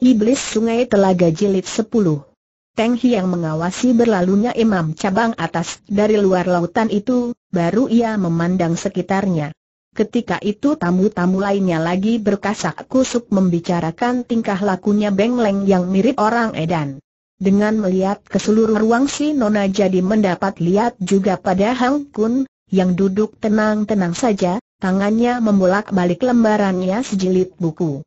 Iblis Sungai Telaga Jilid 10 Teng yang mengawasi berlalunya imam cabang atas dari luar lautan itu, baru ia memandang sekitarnya. Ketika itu tamu-tamu lainnya lagi berkasak kusuk membicarakan tingkah lakunya Beng Leng yang mirip orang Edan. Dengan melihat ke seluruh ruang si Nona jadi mendapat lihat juga pada Hang Kun, yang duduk tenang-tenang saja, tangannya membolak-balik lembarannya sejilid buku.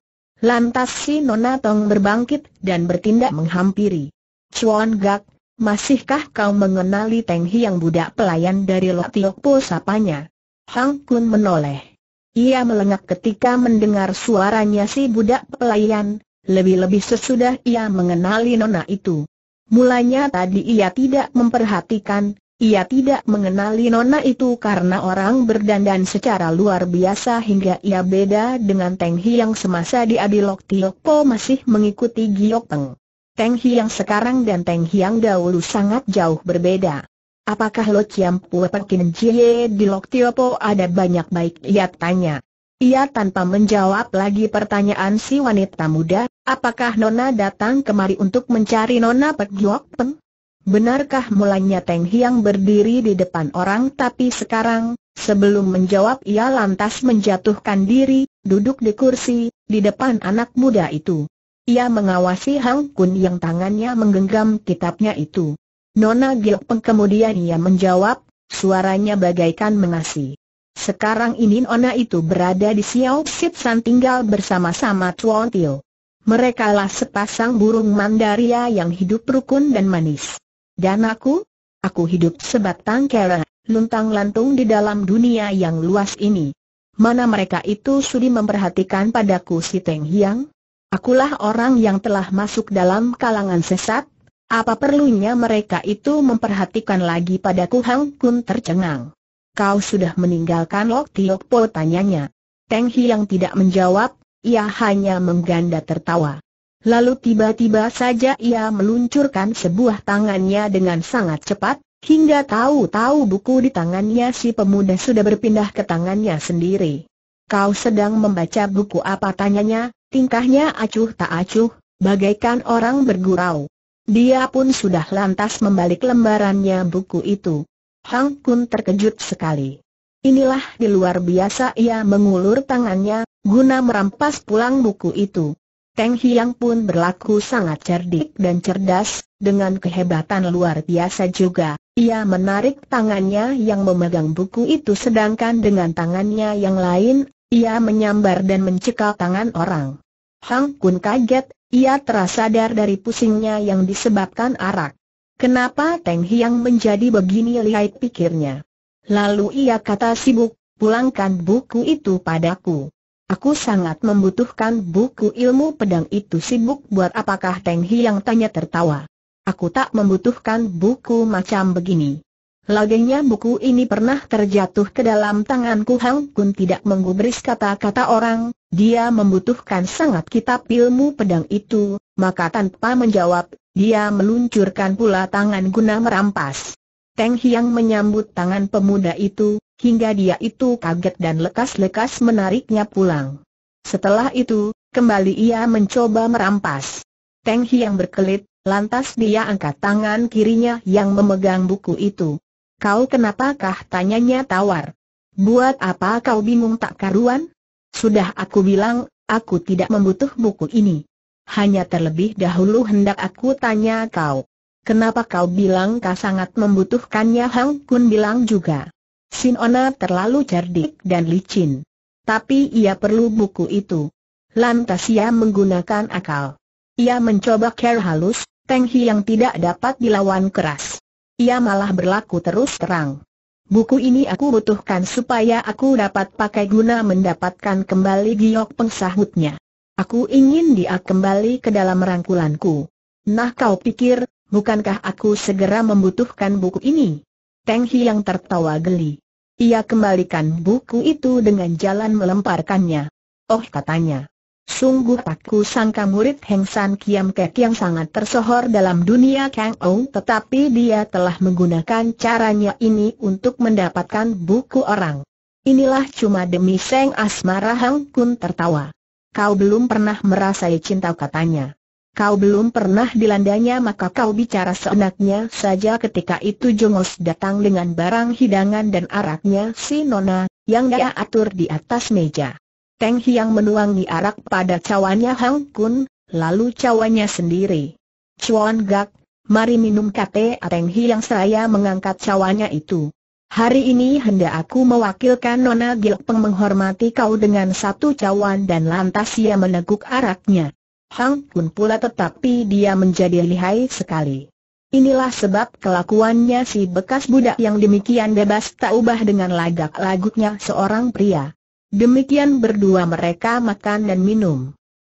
Lantas si Nona Tong berbangkit dan bertindak menghampiri. Chuan Gak, masihkah kau mengenali Teng yang budak pelayan dari Lotiok Po sapanya? Hang Kun menoleh. Ia melengak ketika mendengar suaranya si budak pelayan, lebih-lebih sesudah ia mengenali Nona itu. Mulanya tadi ia tidak memperhatikan, ia tidak mengenali nona itu karena orang berdandan secara luar biasa hingga ia beda dengan Teng Hi yang semasa di Adilok Tiok masih mengikuti Giok Peng. Teng Hi yang sekarang dan Teng Hi dahulu sangat jauh berbeda. Apakah Lo Chiam Pue Pekin Jie di Lok Tiok ada banyak baik? Ia tanya. Ia tanpa menjawab lagi pertanyaan si wanita muda, apakah Nona datang kemari untuk mencari Nona Pek Giok Peng? Benarkah mulanya Teng Hiang berdiri di depan orang tapi sekarang, sebelum menjawab ia lantas menjatuhkan diri, duduk di kursi, di depan anak muda itu. Ia mengawasi Hang Kun yang tangannya menggenggam kitabnya itu. Nona Giok Peng kemudian ia menjawab, suaranya bagaikan mengasih. Sekarang ini Nona itu berada di Xiao Xit San tinggal bersama-sama Tuan Tio. lah sepasang burung mandaria yang hidup rukun dan manis. Dan aku? Aku hidup sebatang kara, luntang-lantung di dalam dunia yang luas ini. Mana mereka itu sudi memperhatikan padaku si Teng Hiang? Akulah orang yang telah masuk dalam kalangan sesat, apa perlunya mereka itu memperhatikan lagi padaku Hang Kun tercengang. Kau sudah meninggalkan Lok Tiok Po tanyanya. Teng Hiang tidak menjawab, ia hanya mengganda tertawa. Lalu tiba-tiba saja ia meluncurkan sebuah tangannya dengan sangat cepat, hingga tahu-tahu buku di tangannya si pemuda sudah berpindah ke tangannya sendiri. Kau sedang membaca buku apa tanyanya, tingkahnya acuh tak acuh, bagaikan orang bergurau. Dia pun sudah lantas membalik lembarannya buku itu. Hang Kun terkejut sekali. Inilah di luar biasa ia mengulur tangannya, guna merampas pulang buku itu. Teng Hiang pun berlaku sangat cerdik dan cerdas, dengan kehebatan luar biasa juga. Ia menarik tangannya yang memegang buku itu sedangkan dengan tangannya yang lain, ia menyambar dan mencekal tangan orang. Hang Kun kaget, ia terasadar dari pusingnya yang disebabkan arak. Kenapa Teng Hiang menjadi begini lihai pikirnya. Lalu ia kata sibuk, pulangkan buku itu padaku. Aku sangat membutuhkan buku ilmu pedang itu sibuk buat apakah Teng Hiang tanya tertawa. Aku tak membutuhkan buku macam begini. Lagenya buku ini pernah terjatuh ke dalam tanganku Hang Kun tidak menggubris kata-kata orang, dia membutuhkan sangat kitab ilmu pedang itu, maka tanpa menjawab, dia meluncurkan pula tangan guna merampas. Teng Hiang menyambut tangan pemuda itu, hingga dia itu kaget dan lekas-lekas menariknya pulang. Setelah itu, kembali ia mencoba merampas. Teng yang berkelit, lantas dia angkat tangan kirinya yang memegang buku itu. Kau kenapakah tanyanya tawar? Buat apa kau bingung tak karuan? Sudah aku bilang, aku tidak membutuh buku ini. Hanya terlebih dahulu hendak aku tanya kau. Kenapa kau bilang kau sangat membutuhkannya Hang Kun bilang juga. Shin Ona terlalu cerdik dan licin. Tapi ia perlu buku itu. Lantas ia menggunakan akal. Ia mencoba care halus, Teng yang tidak dapat dilawan keras. Ia malah berlaku terus terang. Buku ini aku butuhkan supaya aku dapat pakai guna mendapatkan kembali giok pengsahutnya. Aku ingin dia kembali ke dalam rangkulanku. Nah kau pikir, bukankah aku segera membutuhkan buku ini? Teng Hi yang tertawa geli. Ia kembalikan buku itu dengan jalan melemparkannya. Oh katanya. Sungguh aku sangka murid Heng San Kiam Kek yang sangat tersohor dalam dunia Kang Ou tetapi dia telah menggunakan caranya ini untuk mendapatkan buku orang. Inilah cuma demi Seng Asmara Hang Kun tertawa. Kau belum pernah merasai cinta katanya. Kau belum pernah dilandanya maka kau bicara seenaknya saja ketika itu Jongos datang dengan barang hidangan dan araknya si Nona, yang dia atur di atas meja. Teng Hiang di arak pada cawannya Hang Kun, lalu cawannya sendiri. Chuan Gak, mari minum kate Teng Hiang saya mengangkat cawannya itu. Hari ini hendak aku mewakilkan Nona Gilpeng menghormati kau dengan satu cawan dan lantas ia meneguk araknya. Hang pun pula tetapi dia menjadi lihai sekali. Inilah sebab kelakuannya si bekas budak yang demikian bebas tak ubah dengan lagak-laguknya seorang pria. Demikian berdua mereka makan dan minum.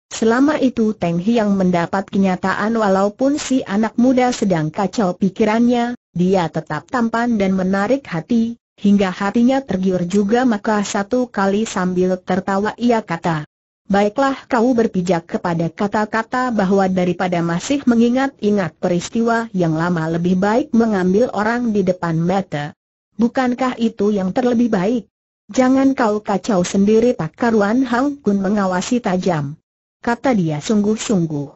Selama itu Teng Hiang mendapat kenyataan walaupun si anak muda sedang kacau pikirannya, dia tetap tampan dan menarik hati, hingga hatinya tergiur juga maka satu kali sambil tertawa ia kata, Baiklah kau berpijak kepada kata-kata bahwa daripada masih mengingat-ingat peristiwa yang lama lebih baik mengambil orang di depan mata. Bukankah itu yang terlebih baik? Jangan kau kacau sendiri Pak karuan Hang Kun mengawasi tajam. Kata dia sungguh-sungguh.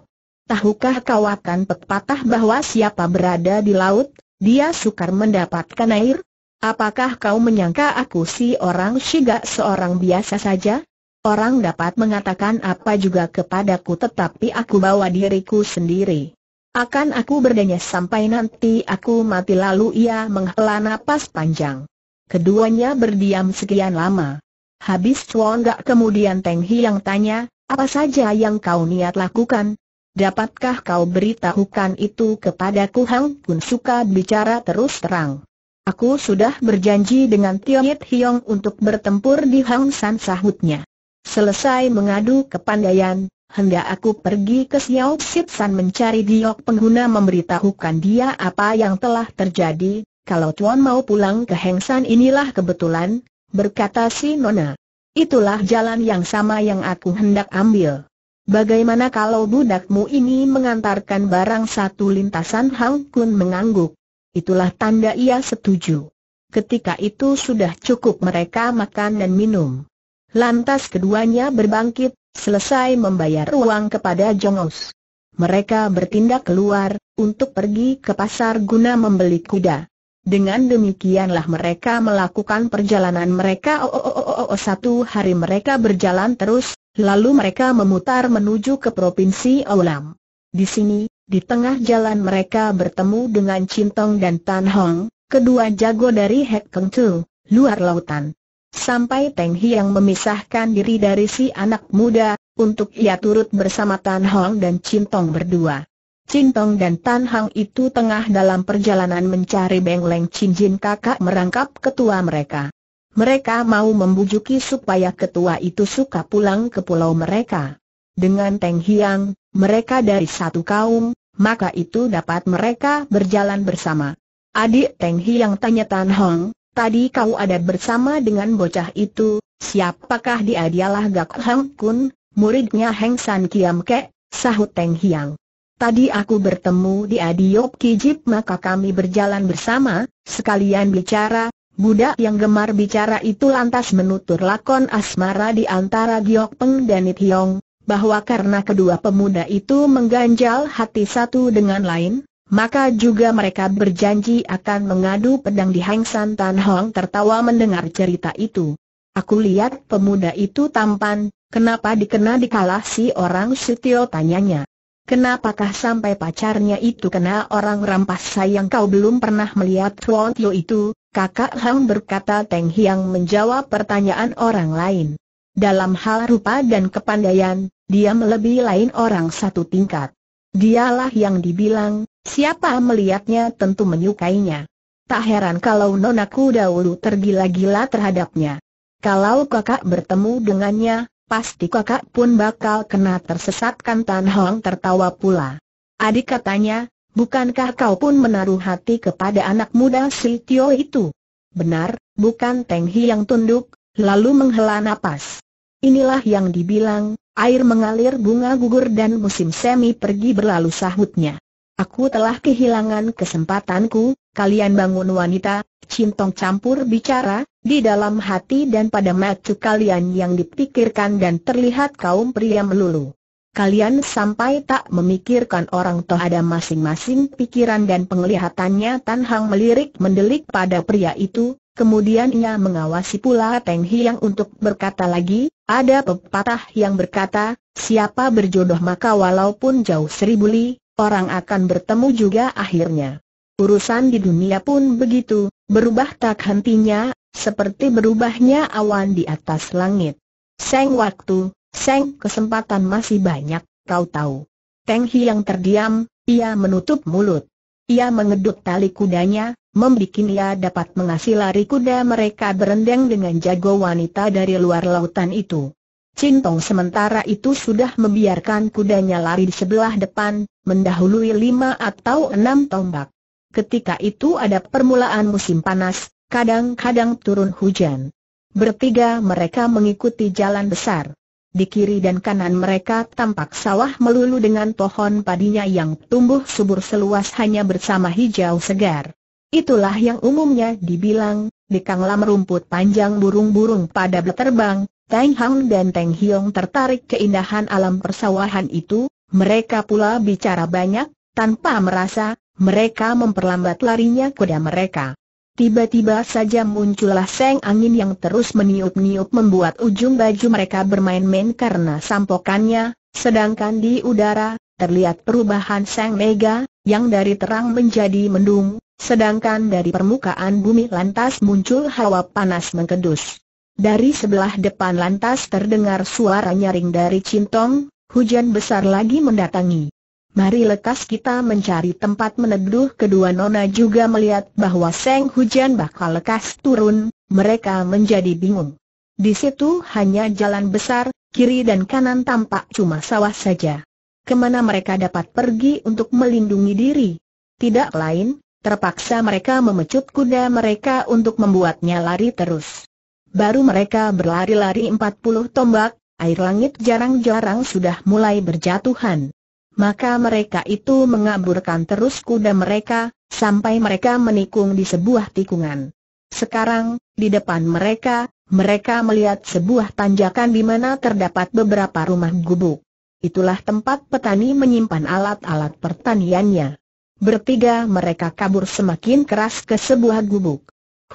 Tahukah kau akan pepatah bahwa siapa berada di laut, dia sukar mendapatkan air? Apakah kau menyangka aku si orang Shiga seorang biasa saja? Orang dapat mengatakan apa juga kepadaku tetapi aku bawa diriku sendiri. Akan aku berdanya sampai nanti aku mati lalu ia menghela napas panjang. Keduanya berdiam sekian lama. Habis Chuan Gak kemudian Teng Hiang tanya, apa saja yang kau niat lakukan? Dapatkah kau beritahukan itu kepadaku Hang pun suka bicara terus terang. Aku sudah berjanji dengan Tiong Yit Hiong untuk bertempur di Hang San sahutnya. Selesai mengadu kepandaian, hendak aku pergi ke Xiao Sit mencari Diok pengguna memberitahukan dia apa yang telah terjadi, kalau Tuan mau pulang ke Hengsan inilah kebetulan, berkata si Nona. Itulah jalan yang sama yang aku hendak ambil. Bagaimana kalau budakmu ini mengantarkan barang satu lintasan Hang Kun mengangguk? Itulah tanda ia setuju. Ketika itu sudah cukup mereka makan dan minum. Lantas keduanya berbangkit, selesai membayar uang kepada Jongos. Mereka bertindak keluar, untuk pergi ke pasar guna membeli kuda. Dengan demikianlah mereka melakukan perjalanan mereka. Oh, oh, oh, oh, oh oh, satu hari mereka berjalan terus, lalu mereka memutar menuju ke provinsi Olam. Di sini, di tengah jalan mereka bertemu dengan Cintong dan Tan Hong, kedua jago dari Hek Keng Tu, luar lautan. Sampai Teng Hiang memisahkan diri dari si anak muda, untuk ia turut bersama Tan Hong dan Cintong berdua. Cintong dan Tan Hong itu tengah dalam perjalanan mencari Beng Leng Chin Jin kakak merangkap ketua mereka. Mereka mau membujuki supaya ketua itu suka pulang ke pulau mereka. Dengan Teng Hiang, mereka dari satu kaum, maka itu dapat mereka berjalan bersama. Adik Teng Hiang tanya Tan Hong, Tadi kau ada bersama dengan bocah itu, siapakah dia dialah Gak Hang Kun, muridnya Heng San Kiam Ke, sahut Teng Hiang. Tadi aku bertemu di Adiop Kijip maka kami berjalan bersama, sekalian bicara, budak yang gemar bicara itu lantas menutur lakon asmara di antara Giok Peng dan It Hiong, bahwa karena kedua pemuda itu mengganjal hati satu dengan lain, maka juga mereka berjanji akan mengadu pedang di Hang San Tan Hong tertawa mendengar cerita itu. Aku lihat pemuda itu tampan, kenapa dikena dikalah si orang Sutio tanyanya. Kenapakah sampai pacarnya itu kena orang rampas sayang kau belum pernah melihat Tuan Tio itu, kakak Hang berkata Teng Hiang menjawab pertanyaan orang lain. Dalam hal rupa dan kepandaian, dia melebihi lain orang satu tingkat. Dialah yang dibilang, Siapa melihatnya tentu menyukainya. Tak heran kalau nonaku dahulu tergila-gila terhadapnya. Kalau kakak bertemu dengannya, pasti kakak pun bakal kena tersesatkan Tan Hong tertawa pula. Adik katanya, bukankah kau pun menaruh hati kepada anak muda si Tio itu? Benar, bukan Teng Hi yang tunduk, lalu menghela napas. Inilah yang dibilang, air mengalir bunga gugur dan musim semi pergi berlalu sahutnya. Aku telah kehilangan kesempatanku, kalian bangun wanita, Cintong campur bicara, di dalam hati dan pada matu kalian yang dipikirkan dan terlihat kaum pria melulu. Kalian sampai tak memikirkan orang toh ada masing-masing pikiran dan penglihatannya Tan Hang melirik mendelik pada pria itu, kemudian ia mengawasi pula Teng Hiang untuk berkata lagi, ada pepatah yang berkata, siapa berjodoh maka walaupun jauh seribu li, orang akan bertemu juga akhirnya. Urusan di dunia pun begitu, berubah tak hentinya, seperti berubahnya awan di atas langit. Seng waktu, seng kesempatan masih banyak, kau tahu. Teng yang terdiam, ia menutup mulut. Ia mengeduk tali kudanya, membuat ia dapat mengasih lari kuda mereka berendeng dengan jago wanita dari luar lautan itu. Cintong sementara itu sudah membiarkan kudanya lari di sebelah depan, mendahului lima atau enam tombak. Ketika itu ada permulaan musim panas, kadang-kadang turun hujan. Bertiga mereka mengikuti jalan besar. Di kiri dan kanan mereka tampak sawah melulu dengan pohon padinya yang tumbuh subur seluas hanya bersama hijau segar. Itulah yang umumnya dibilang, di kanglam rumput panjang burung-burung pada berterbang, Teng Hang dan Teng Hiong tertarik keindahan alam persawahan itu, mereka pula bicara banyak, tanpa merasa, mereka memperlambat larinya kuda mereka. Tiba-tiba saja muncullah seng angin yang terus meniup-niup membuat ujung baju mereka bermain-main karena sampokannya, sedangkan di udara, terlihat perubahan seng mega, yang dari terang menjadi mendung, sedangkan dari permukaan bumi lantas muncul hawa panas mengkedus. Dari sebelah depan lantas terdengar suara nyaring dari Cintong, hujan besar lagi mendatangi. Mari lekas kita mencari tempat meneduh kedua nona juga melihat bahwa seng hujan bakal lekas turun, mereka menjadi bingung. Di situ hanya jalan besar, kiri dan kanan tampak cuma sawah saja. Kemana mereka dapat pergi untuk melindungi diri? Tidak lain, terpaksa mereka memecut kuda mereka untuk membuatnya lari terus. Baru mereka berlari-lari 40 tombak, air langit jarang-jarang sudah mulai berjatuhan. Maka mereka itu mengaburkan terus kuda mereka, sampai mereka menikung di sebuah tikungan. Sekarang, di depan mereka, mereka melihat sebuah tanjakan di mana terdapat beberapa rumah gubuk. Itulah tempat petani menyimpan alat-alat pertaniannya. Bertiga mereka kabur semakin keras ke sebuah gubuk.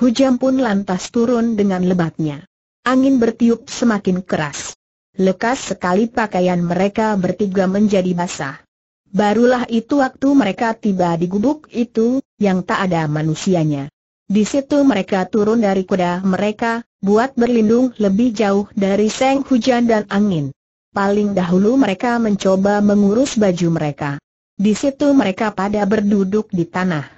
Hujan pun lantas turun dengan lebatnya. Angin bertiup semakin keras lekas sekali pakaian mereka bertiga menjadi basah. Barulah itu waktu mereka tiba di gubuk itu, yang tak ada manusianya. Di situ mereka turun dari kuda mereka, buat berlindung lebih jauh dari seng hujan dan angin. Paling dahulu mereka mencoba mengurus baju mereka. Di situ mereka pada berduduk di tanah.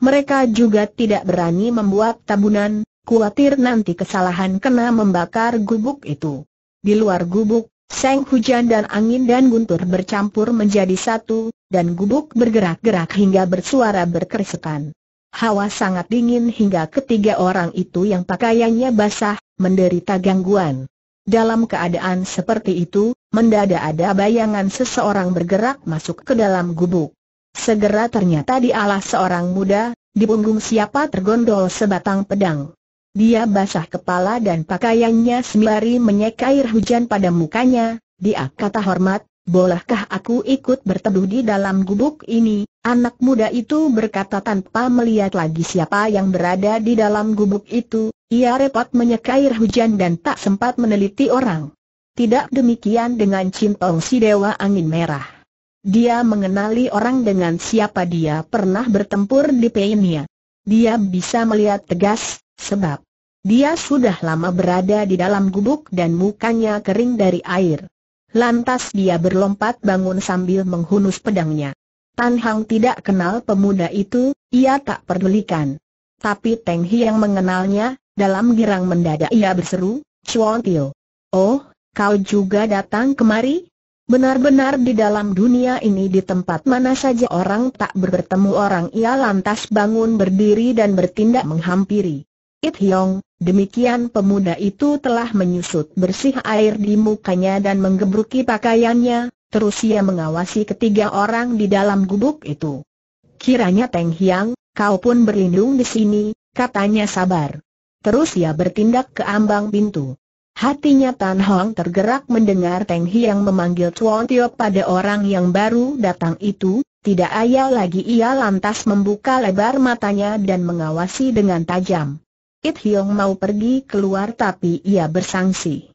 Mereka juga tidak berani membuat tabunan, khawatir nanti kesalahan kena membakar gubuk itu. Di luar gubuk, seng hujan dan angin dan guntur bercampur menjadi satu, dan gubuk bergerak-gerak hingga bersuara berkersekan. Hawa sangat dingin hingga ketiga orang itu yang pakaiannya basah, menderita gangguan. Dalam keadaan seperti itu, mendadak ada bayangan seseorang bergerak masuk ke dalam gubuk. Segera ternyata dialah seorang muda, di punggung siapa tergondol sebatang pedang. Dia basah kepala dan pakaiannya sembari menyeka air hujan pada mukanya, dia kata hormat, bolehkah aku ikut berteduh di dalam gubuk ini? Anak muda itu berkata tanpa melihat lagi siapa yang berada di dalam gubuk itu, ia repot menyeka air hujan dan tak sempat meneliti orang. Tidak demikian dengan Cintong si Dewa Angin Merah. Dia mengenali orang dengan siapa dia pernah bertempur di Peinia. Dia bisa melihat tegas, Sebab, dia sudah lama berada di dalam gubuk dan mukanya kering dari air. Lantas dia berlompat bangun sambil menghunus pedangnya. Tan Hang tidak kenal pemuda itu, ia tak pedulikan. Tapi Teng yang mengenalnya, dalam girang mendadak ia berseru, Chuan Tio. Oh, kau juga datang kemari? Benar-benar di dalam dunia ini di tempat mana saja orang tak bertemu orang ia lantas bangun berdiri dan bertindak menghampiri. It Hiong, demikian pemuda itu telah menyusut bersih air di mukanya dan menggebruki pakaiannya, terus ia mengawasi ketiga orang di dalam gubuk itu. Kiranya Teng Hyang, kau pun berlindung di sini, katanya sabar. Terus ia bertindak ke ambang pintu. Hatinya Tan Hong tergerak mendengar Teng Hiang memanggil Chuan Tio pada orang yang baru datang itu, tidak ayal lagi ia lantas membuka lebar matanya dan mengawasi dengan tajam. It Hiong mau pergi keluar tapi ia bersangsi.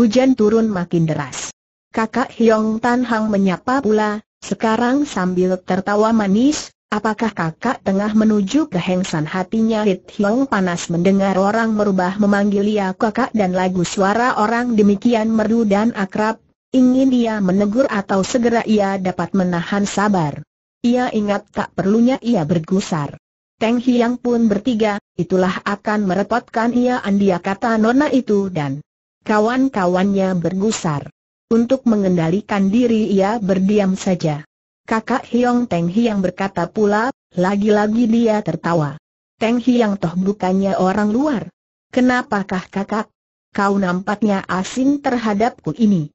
Hujan turun makin deras. Kakak Hiong Tan Hang menyapa pula, sekarang sambil tertawa manis, apakah kakak tengah menuju hengsan hatinya It Hiong panas mendengar orang merubah memanggil ia kakak dan lagu suara orang demikian merdu dan akrab, ingin ia menegur atau segera ia dapat menahan sabar. Ia ingat tak perlunya ia bergusar. Teng Hiang pun bertiga, itulah akan merepotkan ia andia kata nona itu dan kawan-kawannya bergusar. Untuk mengendalikan diri ia berdiam saja. Kakak Hiong Teng Hiang berkata pula, lagi-lagi dia tertawa. Teng Hiang toh bukannya orang luar. Kenapakah kakak? Kau nampaknya asing terhadapku ini.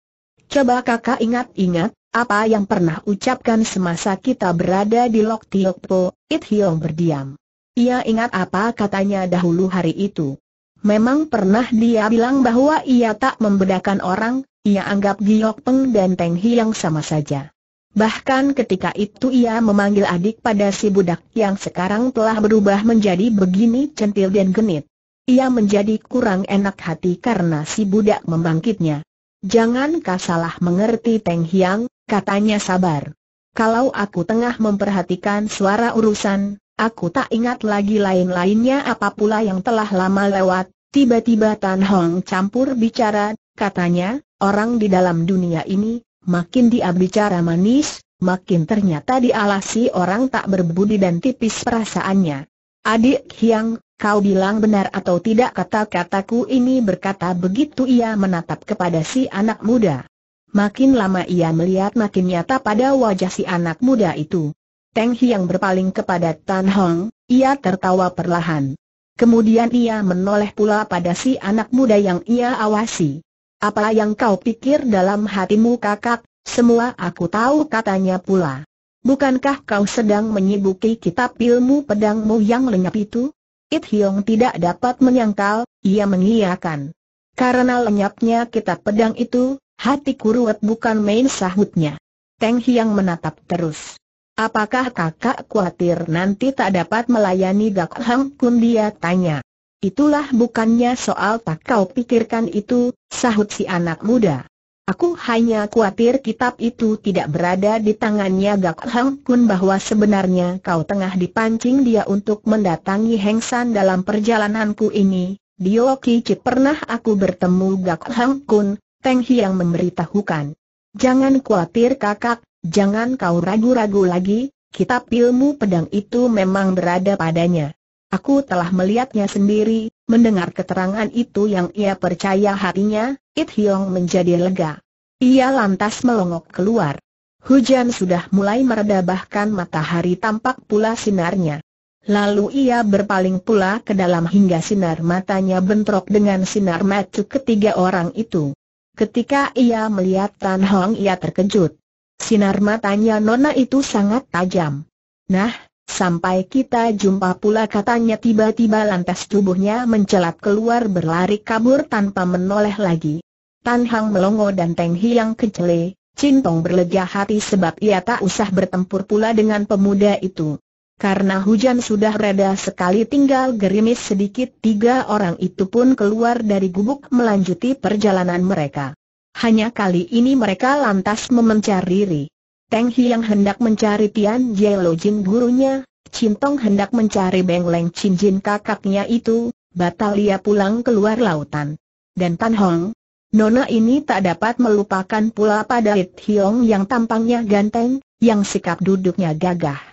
Coba kakak ingat-ingat, apa yang pernah ucapkan semasa kita berada di Lok Tiok Po, It Hiong berdiam. Ia ingat apa katanya dahulu hari itu. Memang pernah dia bilang bahwa ia tak membedakan orang, ia anggap Giok Peng dan Teng Hiang sama saja. Bahkan ketika itu ia memanggil adik pada si budak yang sekarang telah berubah menjadi begini centil dan genit. Ia menjadi kurang enak hati karena si budak membangkitnya. Jangan salah mengerti Teng Hiang, katanya sabar. Kalau aku tengah memperhatikan suara urusan, aku tak ingat lagi lain-lainnya apa pula yang telah lama lewat, tiba-tiba Tan Hong campur bicara, katanya, orang di dalam dunia ini, makin dia bicara manis, makin ternyata dialasi orang tak berbudi dan tipis perasaannya. Adik Hiang, kau bilang benar atau tidak kata-kataku ini berkata begitu ia menatap kepada si anak muda. Makin lama ia melihat makin nyata pada wajah si anak muda itu. Teng Hiang berpaling kepada Tan Hong, ia tertawa perlahan. Kemudian ia menoleh pula pada si anak muda yang ia awasi. Apa yang kau pikir dalam hatimu kakak, semua aku tahu katanya pula. Bukankah kau sedang menyibuki kitab ilmu pedangmu yang lenyap itu? It Hiong tidak dapat menyangkal, ia mengiyakan. Karena lenyapnya kitab pedang itu, Hati kuruat bukan main sahutnya. Teng Hiang menatap terus. Apakah kakak khawatir nanti tak dapat melayani Gak Hang Kun dia tanya. Itulah bukannya soal tak kau pikirkan itu, sahut si anak muda. Aku hanya khawatir kitab itu tidak berada di tangannya Gak Hang Kun bahwa sebenarnya kau tengah dipancing dia untuk mendatangi Heng San dalam perjalananku ini. Dioki Ci pernah aku bertemu Gak Hang Kun, Teng Hiang memberitahukan. Jangan khawatir kakak, jangan kau ragu-ragu lagi, kitab ilmu pedang itu memang berada padanya. Aku telah melihatnya sendiri, mendengar keterangan itu yang ia percaya hatinya, It Hiong menjadi lega. Ia lantas melongok keluar. Hujan sudah mulai mereda bahkan matahari tampak pula sinarnya. Lalu ia berpaling pula ke dalam hingga sinar matanya bentrok dengan sinar mata ketiga orang itu. Ketika ia melihat Tan Hong ia terkejut. Sinar matanya Nona itu sangat tajam. Nah, sampai kita jumpa pula katanya tiba-tiba lantas tubuhnya mencelat keluar berlari kabur tanpa menoleh lagi. Tan Hong melongo dan Teng yang kecele, Cintong berlega hati sebab ia tak usah bertempur pula dengan pemuda itu. Karena hujan sudah reda sekali tinggal gerimis sedikit tiga orang itu pun keluar dari gubuk melanjuti perjalanan mereka. Hanya kali ini mereka lantas memencar diri. Teng yang hendak mencari Tian Lo Jin gurunya, Cintong hendak mencari Beng Leng Chin Jin kakaknya itu, batal ia pulang keluar lautan. Dan Tan Hong, Nona ini tak dapat melupakan pula pada It Hiong yang tampangnya ganteng, yang sikap duduknya gagah.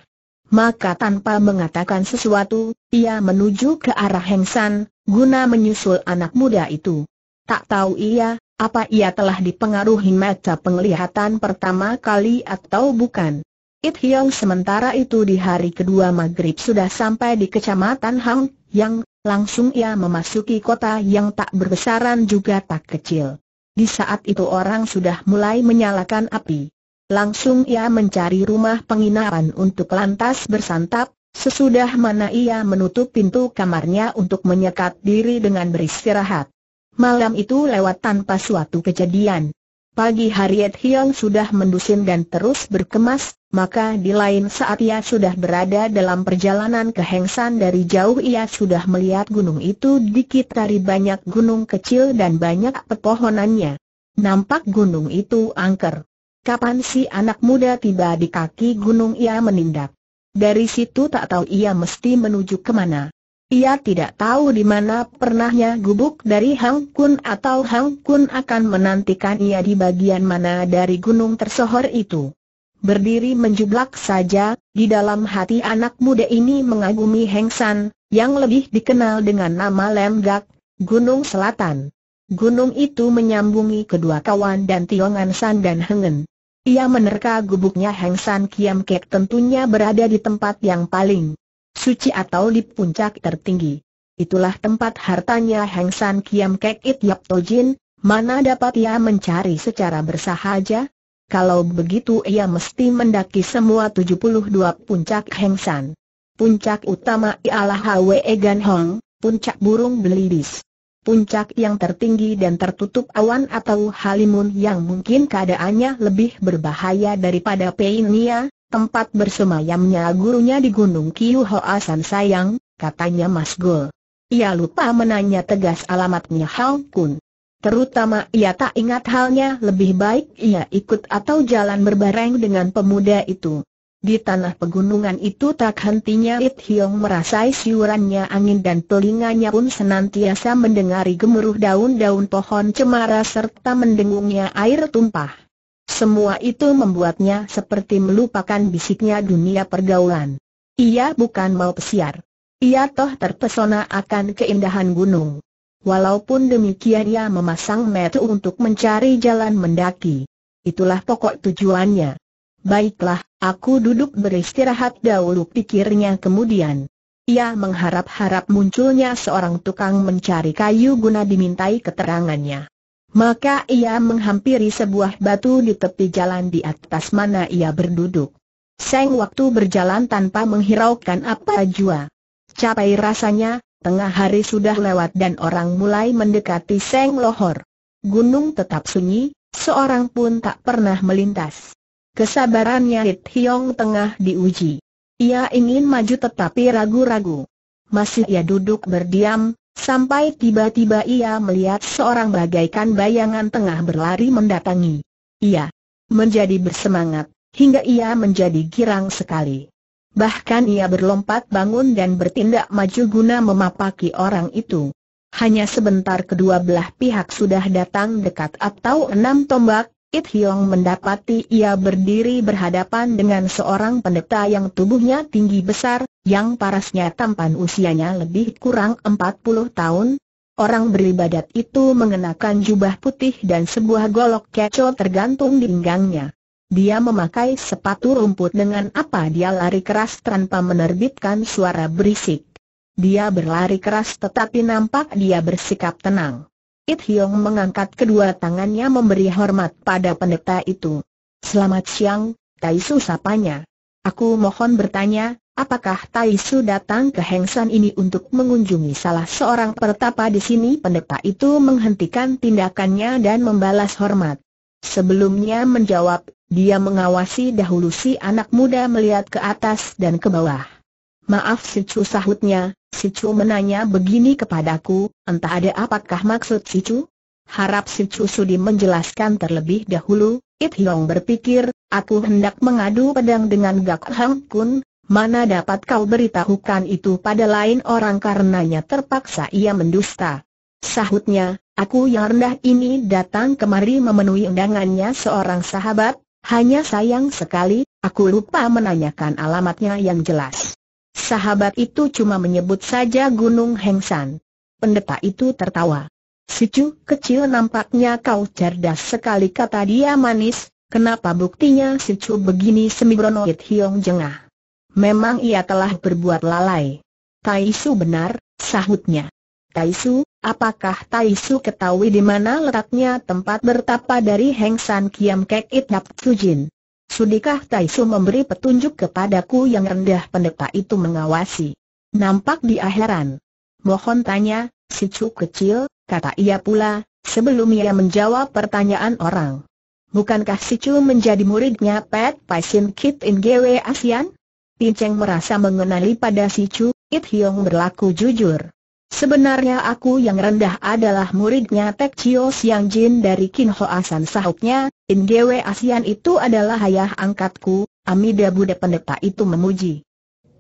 Maka tanpa mengatakan sesuatu, ia menuju ke arah Heng San, guna menyusul anak muda itu. Tak tahu ia, apa ia telah dipengaruhi mata penglihatan pertama kali atau bukan. It Hiong sementara itu di hari kedua maghrib sudah sampai di kecamatan Hang Yang, langsung ia memasuki kota yang tak berbesaran juga tak kecil. Di saat itu orang sudah mulai menyalakan api. Langsung ia mencari rumah penginapan untuk lantas bersantap, sesudah mana ia menutup pintu kamarnya untuk menyekat diri dengan beristirahat. Malam itu lewat tanpa suatu kejadian. Pagi Harriet Hiang sudah mendusin dan terus berkemas, maka di lain saat ia sudah berada dalam perjalanan ke Hengsan dari jauh ia sudah melihat gunung itu dikit dari banyak gunung kecil dan banyak pepohonannya. Nampak gunung itu angker. Kapan si anak muda tiba di kaki gunung ia menindak. Dari situ tak tahu ia mesti menuju kemana. Ia tidak tahu di mana pernahnya gubuk dari Hang Kun atau Hang Kun akan menantikan ia di bagian mana dari gunung tersohor itu. Berdiri menjublak saja, di dalam hati anak muda ini mengagumi Heng San, yang lebih dikenal dengan nama Lemgak, Gunung Selatan. Gunung itu menyambungi kedua kawan dan Tiongan San dan Hengen. Ia menerka gubuknya Heng San Kiam Kek tentunya berada di tempat yang paling suci atau di puncak tertinggi. Itulah tempat hartanya Heng San Kiam Kek It Yap Tojin, mana dapat ia mencari secara bersahaja? Kalau begitu ia mesti mendaki semua 72 puncak Heng San. Puncak utama ialah Hwe Gan Hong, puncak burung belibis puncak yang tertinggi dan tertutup awan atau halimun yang mungkin keadaannya lebih berbahaya daripada Peinia, tempat bersemayamnya gurunya di Gunung Kiu Hoa Sayang, katanya Mas Gol. Ia lupa menanya tegas alamatnya Hao Kun. Terutama ia tak ingat halnya lebih baik ia ikut atau jalan berbareng dengan pemuda itu. Di tanah pegunungan itu tak hentinya It Hiong merasai siurannya angin dan telinganya pun senantiasa mendengari gemuruh daun-daun pohon cemara serta mendengungnya air tumpah. Semua itu membuatnya seperti melupakan bisiknya dunia pergaulan. Ia bukan mau pesiar. Ia toh terpesona akan keindahan gunung. Walaupun demikian ia memasang metu untuk mencari jalan mendaki. Itulah pokok tujuannya. Baiklah, aku duduk beristirahat dahulu pikirnya kemudian. Ia mengharap-harap munculnya seorang tukang mencari kayu guna dimintai keterangannya. Maka ia menghampiri sebuah batu di tepi jalan di atas mana ia berduduk. Seng waktu berjalan tanpa menghiraukan apa jua. Capai rasanya, tengah hari sudah lewat dan orang mulai mendekati Seng Lohor. Gunung tetap sunyi, seorang pun tak pernah melintas. Kesabarannya Hit Hiong tengah diuji. Ia ingin maju tetapi ragu-ragu. Masih ia duduk berdiam, sampai tiba-tiba ia melihat seorang bagaikan bayangan tengah berlari mendatangi. Ia menjadi bersemangat, hingga ia menjadi girang sekali. Bahkan ia berlompat bangun dan bertindak maju guna memapaki orang itu. Hanya sebentar kedua belah pihak sudah datang dekat atau enam tombak, It Hiong mendapati ia berdiri berhadapan dengan seorang pendeta yang tubuhnya tinggi besar, yang parasnya tampan usianya lebih kurang 40 tahun. Orang beribadat itu mengenakan jubah putih dan sebuah golok keco tergantung di pinggangnya. Dia memakai sepatu rumput dengan apa dia lari keras tanpa menerbitkan suara berisik. Dia berlari keras tetapi nampak dia bersikap tenang. It Hiong mengangkat kedua tangannya memberi hormat pada pendeta itu. Selamat siang, Taisu sapanya. Aku mohon bertanya, apakah Taisu datang ke Hengsan ini untuk mengunjungi salah seorang pertapa di sini? Pendeta itu menghentikan tindakannya dan membalas hormat. Sebelumnya menjawab, dia mengawasi dahulu si anak muda melihat ke atas dan ke bawah. Maaf si Chu sahutnya, si Chu menanya begini kepadaku, entah ada apakah maksud si Chu? Harap si Chu sudi menjelaskan terlebih dahulu, It Hiong berpikir, aku hendak mengadu pedang dengan Gak Hang Kun, mana dapat kau beritahukan itu pada lain orang karenanya terpaksa ia mendusta. Sahutnya, aku yang rendah ini datang kemari memenuhi undangannya seorang sahabat, hanya sayang sekali, aku lupa menanyakan alamatnya yang jelas. Sahabat itu cuma menyebut saja Gunung Hengsan. Pendeta itu tertawa. Sicu, kecil nampaknya kau cerdas sekali kata dia manis, kenapa buktinya Sicu begini semibrono It Hiong jengah. Memang ia telah berbuat lalai. Taisu benar, sahutnya. Taisu, apakah Taisu ketahui di mana letaknya tempat bertapa dari Hengsan Kiam Kek It Dap Jin? sudikah Taisu memberi petunjuk kepadaku yang rendah pendeta itu mengawasi? Nampak di akhiran. Mohon tanya, si Chu kecil, kata ia pula, sebelum ia menjawab pertanyaan orang. Bukankah si Chu menjadi muridnya Pet Paisin Kit In Gwe Asian? Cheng merasa mengenali pada si Chu. It Hiong berlaku jujur. Sebenarnya aku yang rendah adalah muridnya Tek Chio Siang Jin dari Kin Ho Asan sahupnya, Ingewe Asian itu adalah ayah angkatku, Amida Buddha pendeta itu memuji.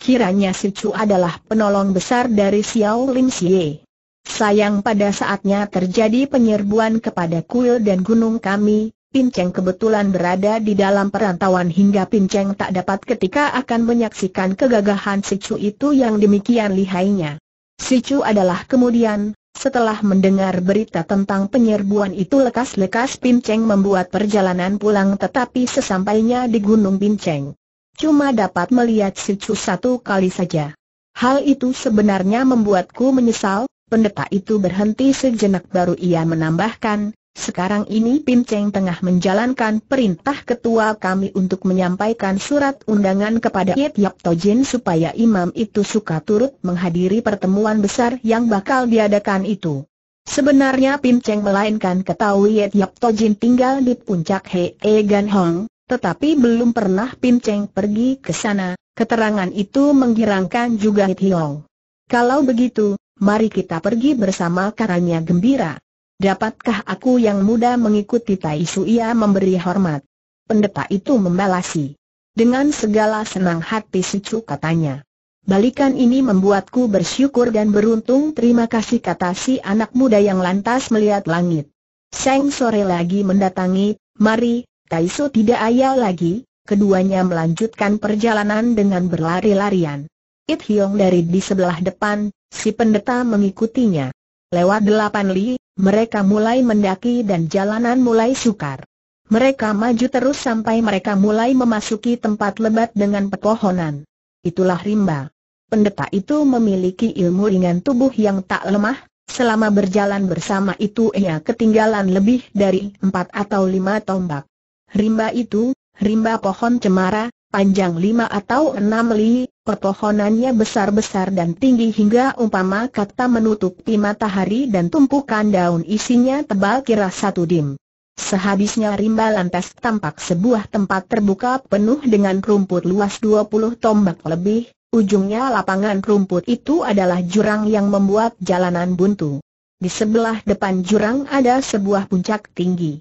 Kiranya si Chu adalah penolong besar dari Xiao Lim Xie. Sayang pada saatnya terjadi penyerbuan kepada kuil dan gunung kami, Pinceng kebetulan berada di dalam perantauan hingga Pinceng tak dapat ketika akan menyaksikan kegagahan si itu yang demikian lihainya. Si Chu adalah kemudian, setelah mendengar berita tentang penyerbuan itu lekas-lekas Pinceng membuat perjalanan pulang tetapi sesampainya di Gunung Pinceng. Cuma dapat melihat Sicu satu kali saja. Hal itu sebenarnya membuatku menyesal, pendeta itu berhenti sejenak baru ia menambahkan, sekarang ini Pim Cheng tengah menjalankan perintah ketua kami untuk menyampaikan surat undangan kepada Yip Yap Tojin supaya imam itu suka turut menghadiri pertemuan besar yang bakal diadakan itu. Sebenarnya Pim Cheng melainkan ketahui Yip Yap Tojin tinggal di puncak He E Gan Hong, tetapi belum pernah Pim Cheng pergi ke sana. Keterangan itu menggirangkan juga Hit Hiong. Kalau begitu, mari kita pergi bersama karanya gembira. Dapatkah aku yang muda mengikuti Tai ia memberi hormat? Pendeta itu membalasi. Dengan segala senang hati Sucu katanya. Balikan ini membuatku bersyukur dan beruntung terima kasih kata si anak muda yang lantas melihat langit. Seng sore lagi mendatangi, mari, Su tidak ayal lagi, keduanya melanjutkan perjalanan dengan berlari-larian. It Hiong dari di sebelah depan, si pendeta mengikutinya. Lewat delapan li, mereka mulai mendaki dan jalanan mulai sukar. Mereka maju terus sampai mereka mulai memasuki tempat lebat dengan pepohonan. Itulah rimba. Pendeta itu memiliki ilmu ringan tubuh yang tak lemah, selama berjalan bersama itu ia ketinggalan lebih dari empat atau lima tombak. Rimba itu, rimba pohon cemara, panjang lima atau enam li, pepohonannya besar-besar dan tinggi hingga umpama kata menutupi matahari dan tumpukan daun isinya tebal kira satu dim. Sehabisnya rimba lantas tampak sebuah tempat terbuka penuh dengan rumput luas 20 tombak lebih, ujungnya lapangan rumput itu adalah jurang yang membuat jalanan buntu. Di sebelah depan jurang ada sebuah puncak tinggi.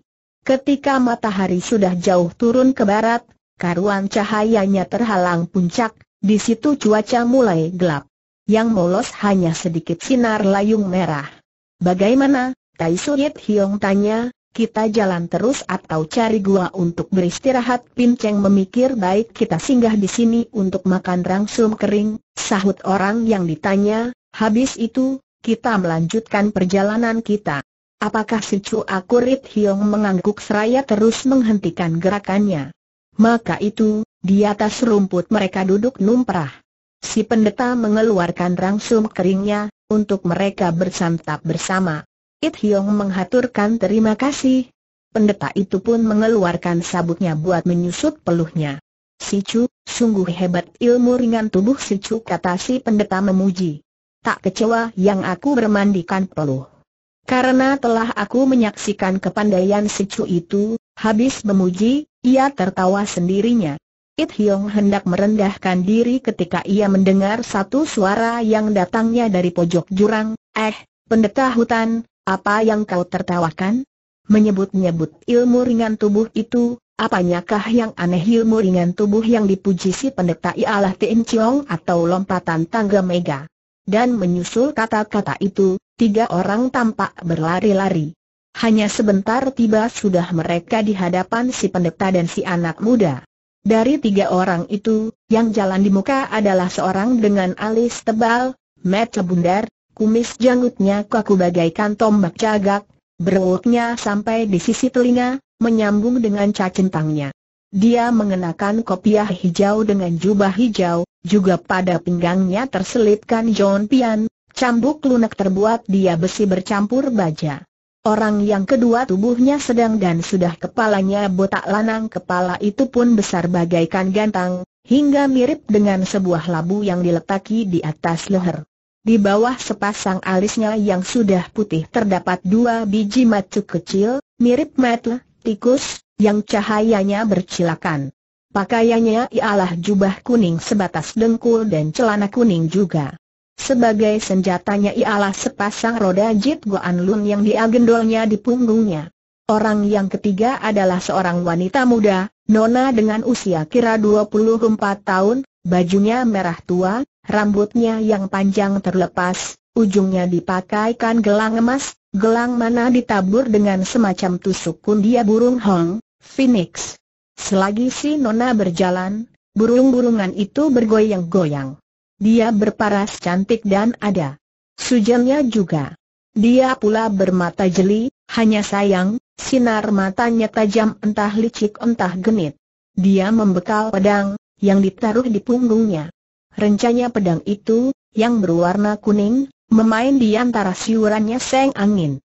Ketika matahari sudah jauh turun ke barat, karuan cahayanya terhalang puncak, di situ cuaca mulai gelap. Yang molos hanya sedikit sinar layung merah. Bagaimana, Tai Suyit Hiong tanya, kita jalan terus atau cari gua untuk beristirahat Pin Cheng memikir baik kita singgah di sini untuk makan rangsum kering, sahut orang yang ditanya, habis itu, kita melanjutkan perjalanan kita. Apakah si Chu Akurit Hiong mengangguk seraya terus menghentikan gerakannya? Maka itu, di atas rumput mereka duduk numprah. Si pendeta mengeluarkan rangsum keringnya, untuk mereka bersantap bersama. It Hiong menghaturkan terima kasih. Pendeta itu pun mengeluarkan sabuknya buat menyusut peluhnya. Si Chu, sungguh hebat ilmu ringan tubuh si Chu kata si pendeta memuji. Tak kecewa yang aku bermandikan peluh. Karena telah aku menyaksikan kepandaian si Chu itu, habis memuji, ia tertawa sendirinya. It Hiong hendak merendahkan diri ketika ia mendengar satu suara yang datangnya dari pojok jurang, Eh, pendeta hutan, apa yang kau tertawakan? Menyebut-nyebut ilmu ringan tubuh itu, apanyakah yang aneh ilmu ringan tubuh yang dipuji si pendeta ialah Tien Chiong atau lompatan tangga mega? Dan menyusul kata-kata itu, tiga orang tampak berlari-lari. Hanya sebentar tiba sudah mereka di hadapan si pendeta dan si anak muda. Dari tiga orang itu, yang jalan di muka adalah seorang dengan alis tebal, mata bundar, kumis janggutnya kaku bagaikan tombak cagak, berwoknya sampai di sisi telinga, menyambung dengan cacintangnya. Dia mengenakan kopiah hijau dengan jubah hijau, juga pada pinggangnya terselipkan John Pian, cambuk lunak terbuat dia besi bercampur baja. Orang yang kedua tubuhnya sedang dan sudah kepalanya botak lanang kepala itu pun besar bagaikan gantang, hingga mirip dengan sebuah labu yang diletaki di atas leher. Di bawah sepasang alisnya yang sudah putih terdapat dua biji matu kecil, mirip mata tikus, yang cahayanya bercilakan. Pakaiannya ialah jubah kuning sebatas dengkul dan celana kuning juga. Sebagai senjatanya ialah sepasang roda jeep Goan Lun yang diagendolnya di punggungnya. Orang yang ketiga adalah seorang wanita muda, nona dengan usia kira 24 tahun, bajunya merah tua, rambutnya yang panjang terlepas, ujungnya dipakaikan gelang emas, gelang mana ditabur dengan semacam tusuk kundia burung hong, phoenix. Selagi si nona berjalan, burung-burungan itu bergoyang-goyang. Dia berparas cantik dan ada sujannya juga. Dia pula bermata jeli, hanya sayang, sinar matanya tajam entah licik entah genit. Dia membekal pedang, yang ditaruh di punggungnya. Rencanya pedang itu, yang berwarna kuning, memain di antara siurannya seng angin.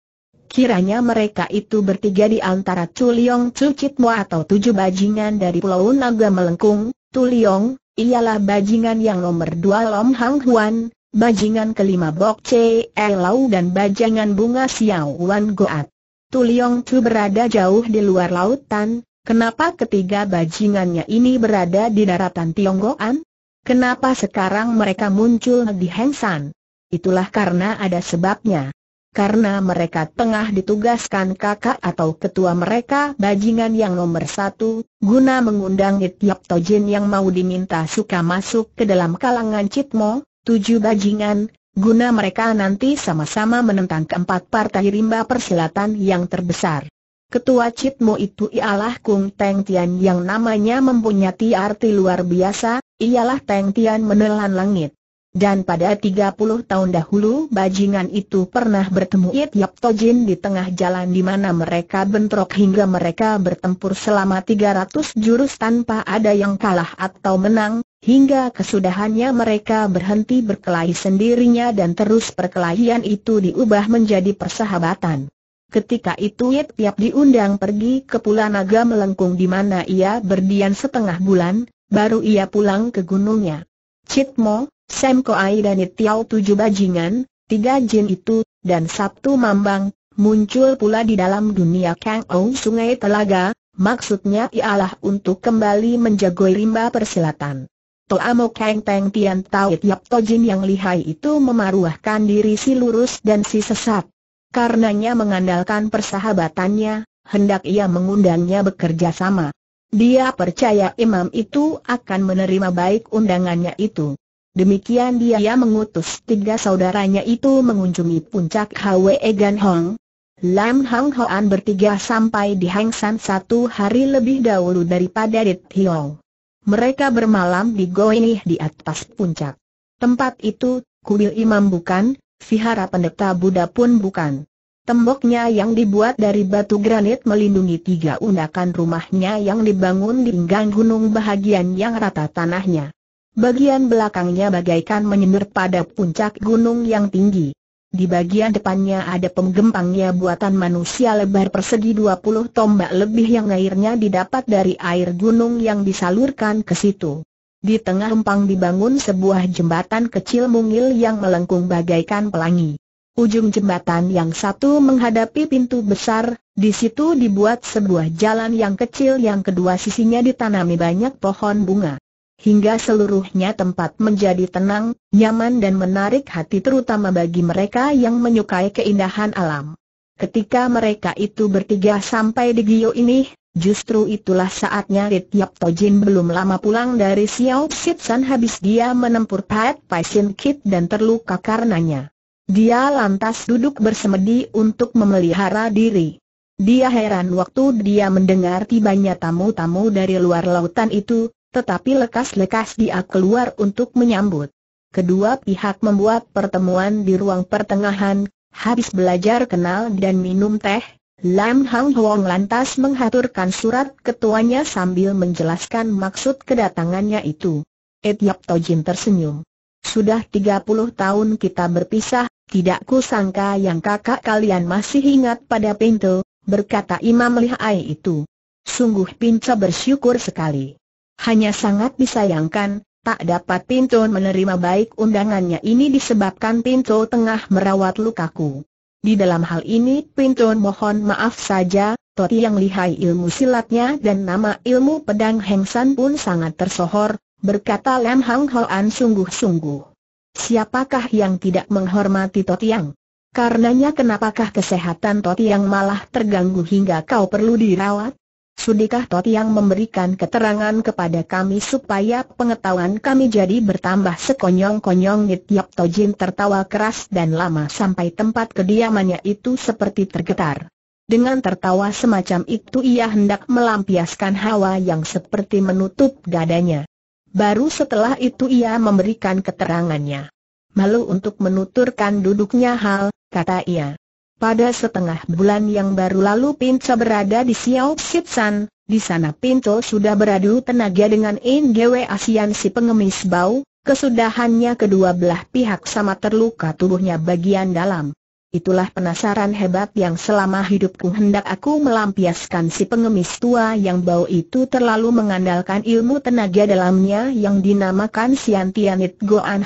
Kiranya mereka itu bertiga di antara Tuliong Cucitmo atau tujuh bajingan dari Pulau Naga Melengkung, Tuliong, ialah bajingan yang nomor dua Lom Hang Huan, bajingan kelima Bok Che Lau dan bajingan bunga Xiao Wan Goat. Tuliong Chu berada jauh di luar lautan, kenapa ketiga bajingannya ini berada di daratan Tionggoan? Kenapa sekarang mereka muncul di Hengsan? Itulah karena ada sebabnya karena mereka tengah ditugaskan kakak atau ketua mereka bajingan yang nomor satu, guna mengundang Itiap Tojin yang mau diminta suka masuk ke dalam kalangan Citmo, tujuh bajingan, guna mereka nanti sama-sama menentang keempat partai rimba persilatan yang terbesar. Ketua Citmo itu ialah Kung Teng Tian yang namanya mempunyai arti luar biasa, ialah Teng Tian menelan langit. Dan pada 30 tahun dahulu bajingan itu pernah bertemu It Yap Tojin di tengah jalan di mana mereka bentrok hingga mereka bertempur selama 300 jurus tanpa ada yang kalah atau menang, hingga kesudahannya mereka berhenti berkelahi sendirinya dan terus perkelahian itu diubah menjadi persahabatan. Ketika itu Yit Yap diundang pergi ke Pulau Naga Melengkung di mana ia berdian setengah bulan, baru ia pulang ke gunungnya. Citmo, Sam Koai dan Nitiao tujuh bajingan, tiga jin itu, dan Sabtu mambang, muncul pula di dalam dunia Kang Ong Sungai Telaga, maksudnya ialah untuk kembali menjagoi rimba persilatan. Mo Kang Teng Tian Itiap To Tojin yang lihai itu memaruahkan diri si lurus dan si sesat. Karenanya mengandalkan persahabatannya, hendak ia mengundangnya bekerja sama. Dia percaya imam itu akan menerima baik undangannya itu. Demikian dia mengutus tiga saudaranya itu mengunjungi puncak Hwe Gan Hong. Lam Hang Hoan bertiga sampai di Hang San satu hari lebih dahulu daripada Dit Hiong. Mereka bermalam di Goinih di atas puncak. Tempat itu, kuil imam bukan, vihara pendeta Buddha pun bukan. Temboknya yang dibuat dari batu granit melindungi tiga undakan rumahnya yang dibangun di pinggang gunung bahagian yang rata tanahnya. Bagian belakangnya bagaikan menyender pada puncak gunung yang tinggi. Di bagian depannya ada penggempangnya buatan manusia lebar persegi 20 tombak lebih yang airnya didapat dari air gunung yang disalurkan ke situ. Di tengah empang dibangun sebuah jembatan kecil mungil yang melengkung bagaikan pelangi. Ujung jembatan yang satu menghadapi pintu besar, di situ dibuat sebuah jalan yang kecil yang kedua sisinya ditanami banyak pohon bunga hingga seluruhnya tempat menjadi tenang, nyaman dan menarik hati terutama bagi mereka yang menyukai keindahan alam. Ketika mereka itu bertiga sampai di Gio ini, justru itulah saatnya Ritiap Tojin belum lama pulang dari Xiao San habis dia menempur Pat Paisin Kit dan terluka karenanya. Dia lantas duduk bersemedi untuk memelihara diri. Dia heran waktu dia mendengar tibanya tamu-tamu dari luar lautan itu, tetapi lekas-lekas dia keluar untuk menyambut. Kedua pihak membuat pertemuan di ruang pertengahan, habis belajar kenal dan minum teh, Lam Hang Huang lantas menghaturkan surat ketuanya sambil menjelaskan maksud kedatangannya itu. Ed Yap To Jin tersenyum. Sudah 30 tahun kita berpisah, tidak kusangka yang kakak kalian masih ingat pada pintu, berkata Imam Lihai itu. Sungguh pinca bersyukur sekali. Hanya sangat disayangkan, tak dapat Pinto menerima baik undangannya ini disebabkan Pinto tengah merawat lukaku. Di dalam hal ini Pinto mohon maaf saja, Toti yang lihai ilmu silatnya dan nama ilmu pedang Hengsan pun sangat tersohor, berkata Lam Hang Hoan sungguh-sungguh. Siapakah yang tidak menghormati Toti yang? Karenanya kenapakah kesehatan Toti yang malah terganggu hingga kau perlu dirawat? Sudikah Tot yang memberikan keterangan kepada kami supaya pengetahuan kami jadi bertambah sekonyong-konyong Nityap Tojin tertawa keras dan lama sampai tempat kediamannya itu seperti tergetar. Dengan tertawa semacam itu ia hendak melampiaskan hawa yang seperti menutup dadanya. Baru setelah itu ia memberikan keterangannya. Malu untuk menuturkan duduknya hal, kata ia. Pada setengah bulan yang baru lalu Pinto berada di Xiao San, di sana Pinto sudah beradu tenaga dengan NGW Asian si pengemis bau, kesudahannya kedua belah pihak sama terluka tubuhnya bagian dalam. Itulah penasaran hebat yang selama hidupku hendak aku melampiaskan si pengemis tua yang bau itu terlalu mengandalkan ilmu tenaga dalamnya yang dinamakan Siantianit Goan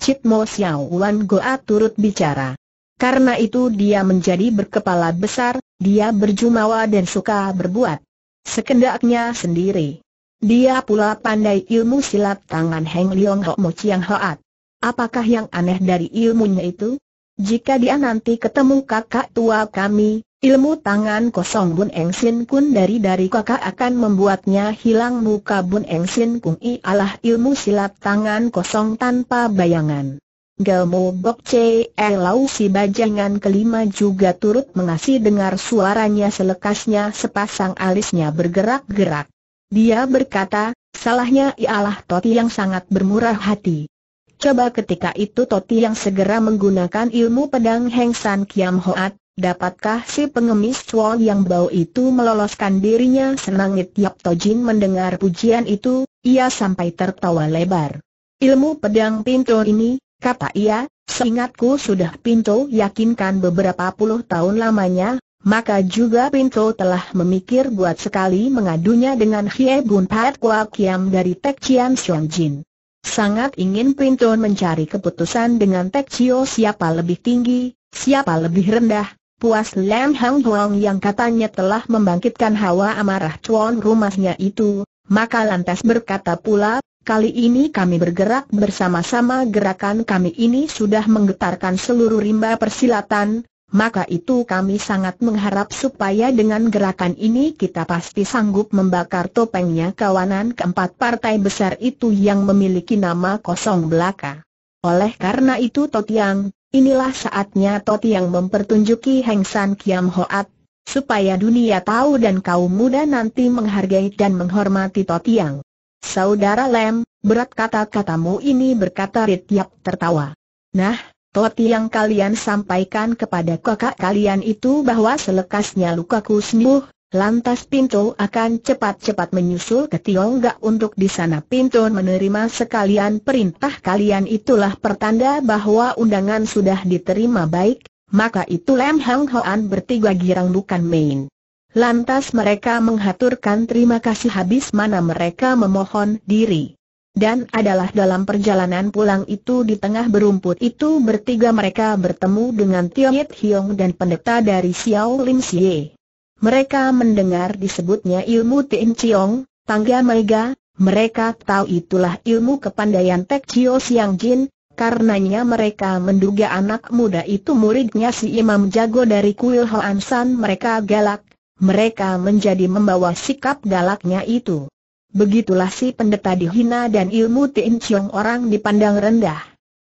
Chit Mo Xiao Wan Goa turut bicara. Karena itu dia menjadi berkepala besar, dia berjumawa dan suka berbuat sekendaknya sendiri. Dia pula pandai ilmu silat tangan Heng Liong Ho Mo Chiang Hoat. Apakah yang aneh dari ilmunya itu? Jika dia nanti ketemu kakak tua kami, ilmu tangan kosong Bun Eng Sin Kun dari dari kakak akan membuatnya hilang muka Bun Eng Sin Kung I alah ilmu silat tangan kosong tanpa bayangan. Galmo Bok Ce Elau eh, si bajangan kelima juga turut mengasih dengar suaranya selekasnya sepasang alisnya bergerak-gerak. Dia berkata, salahnya ialah Toti yang sangat bermurah hati. Coba ketika itu Toti yang segera menggunakan ilmu pedang Heng San Kiam Hoat, Dapatkah si pengemis Chuan yang bau itu meloloskan dirinya senangit Yap Tojin mendengar pujian itu, ia sampai tertawa lebar. Ilmu pedang pintu ini, kata ia, seingatku sudah Pinto yakinkan beberapa puluh tahun lamanya, maka juga Pinto telah memikir buat sekali mengadunya dengan Hie Bun Pat Kua Kiam dari Tek Chian Siong Jin. Sangat ingin Pinto mencari keputusan dengan Tek Chio siapa lebih tinggi, siapa lebih rendah, puas Lam Hang Huang yang katanya telah membangkitkan hawa amarah Cuan rumahnya itu, maka lantas berkata pula, Kali ini kami bergerak bersama-sama gerakan kami ini sudah menggetarkan seluruh rimba persilatan, maka itu kami sangat mengharap supaya dengan gerakan ini kita pasti sanggup membakar topengnya kawanan keempat partai besar itu yang memiliki nama kosong belaka. Oleh karena itu Totiang, inilah saatnya Totiang mempertunjuki Heng San Kiam Hoat, supaya dunia tahu dan kaum muda nanti menghargai dan menghormati Totiang. Saudara Lem, berat kata-katamu ini berkata Ritiap tertawa. Nah, toti yang kalian sampaikan kepada kakak kalian itu bahwa selekasnya lukaku sembuh, lantas Pinto akan cepat-cepat menyusul ke Tiongkok untuk di sana Pinto menerima sekalian perintah kalian itulah pertanda bahwa undangan sudah diterima baik, maka itu Lem Hang Hoan bertiga girang bukan main. Lantas mereka menghaturkan terima kasih habis mana mereka memohon diri. Dan adalah dalam perjalanan pulang itu di tengah berumput itu bertiga mereka bertemu dengan Tiong Yit Hiong dan pendeta dari Xiao Lim Xie. Mereka mendengar disebutnya ilmu Tien Chiong, Tangga Mega, mereka tahu itulah ilmu kepandaian Tek Chio Siang Jin, Karenanya mereka menduga anak muda itu muridnya si imam jago dari kuil Hoan San mereka galak, mereka menjadi membawa sikap galaknya itu. Begitulah si pendeta dihina dan ilmu Tin Chiong orang dipandang rendah.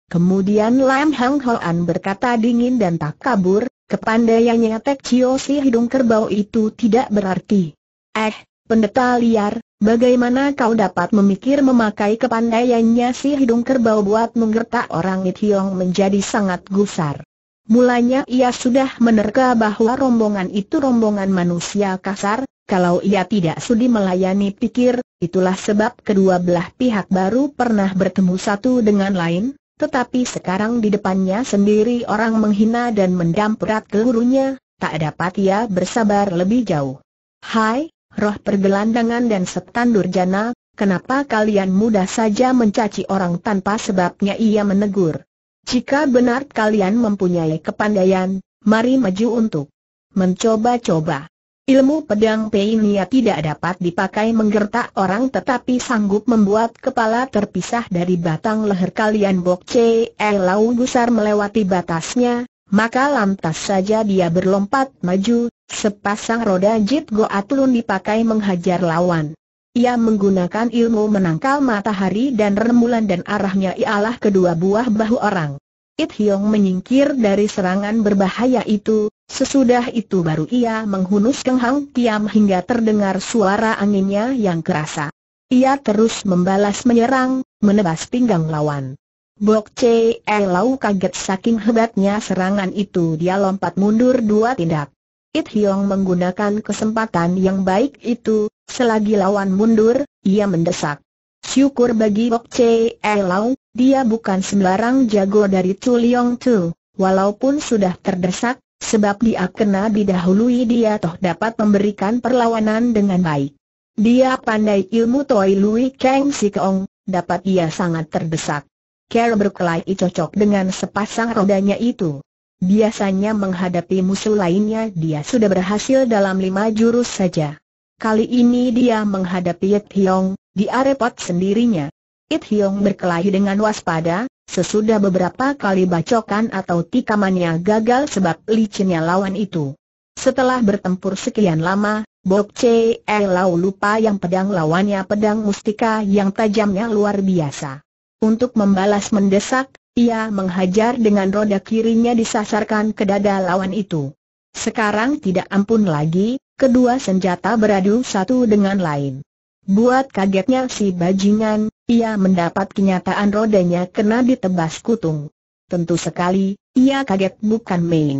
Kemudian Lam Hang Hoan berkata dingin dan tak kabur, kepandaiannya Tek Chio si hidung kerbau itu tidak berarti. Eh, pendeta liar, bagaimana kau dapat memikir memakai kepandaiannya si hidung kerbau buat menggertak orang Nithiong menjadi sangat gusar. Mulanya ia sudah menerka bahwa rombongan itu rombongan manusia kasar, kalau ia tidak sudi melayani pikir, itulah sebab kedua belah pihak baru pernah bertemu satu dengan lain, tetapi sekarang di depannya sendiri orang menghina dan mendamperat gurunya, tak dapat ia bersabar lebih jauh. Hai, roh pergelandangan dan setan durjana, kenapa kalian mudah saja mencaci orang tanpa sebabnya ia menegur? Jika benar kalian mempunyai kepandaian, mari maju untuk mencoba-coba. Ilmu pedang Peinia tidak dapat dipakai menggertak orang tetapi sanggup membuat kepala terpisah dari batang leher kalian Bok Che eh, Lau Gusar melewati batasnya, maka lantas saja dia berlompat maju, sepasang roda Jit Goatlun dipakai menghajar lawan. Ia menggunakan ilmu menangkal matahari dan rembulan dan arahnya ialah kedua buah bahu orang. It Hiong menyingkir dari serangan berbahaya itu, sesudah itu baru ia menghunus kenghang tiam hingga terdengar suara anginnya yang kerasa. Ia terus membalas menyerang, menebas pinggang lawan. Bok Che eh, Lau kaget saking hebatnya serangan itu dia lompat mundur dua tindak. It Hiong menggunakan kesempatan yang baik itu, Selagi lawan mundur, ia mendesak. Syukur bagi Bok Che Lau, dia bukan sembarang jago dari Chu Leong Tu, walaupun sudah terdesak, sebab dia kena didahului dia toh dapat memberikan perlawanan dengan baik. Dia pandai ilmu Toi Lui Kang Si Keong, dapat ia sangat terdesak. Care berkelahi cocok dengan sepasang rodanya itu. Biasanya menghadapi musuh lainnya dia sudah berhasil dalam lima jurus saja. Kali ini dia menghadapi It Hiong, di arepot sendirinya. It Hiong berkelahi dengan waspada, sesudah beberapa kali bacokan atau tikamannya gagal sebab licinnya lawan itu. Setelah bertempur sekian lama, Bok Che Lau lupa yang pedang lawannya pedang mustika yang tajamnya luar biasa. Untuk membalas mendesak, ia menghajar dengan roda kirinya disasarkan ke dada lawan itu. Sekarang tidak ampun lagi, Kedua senjata beradu satu dengan lain. Buat kagetnya si bajingan, ia mendapat kenyataan rodanya kena ditebas kutung. Tentu sekali, ia kaget bukan main.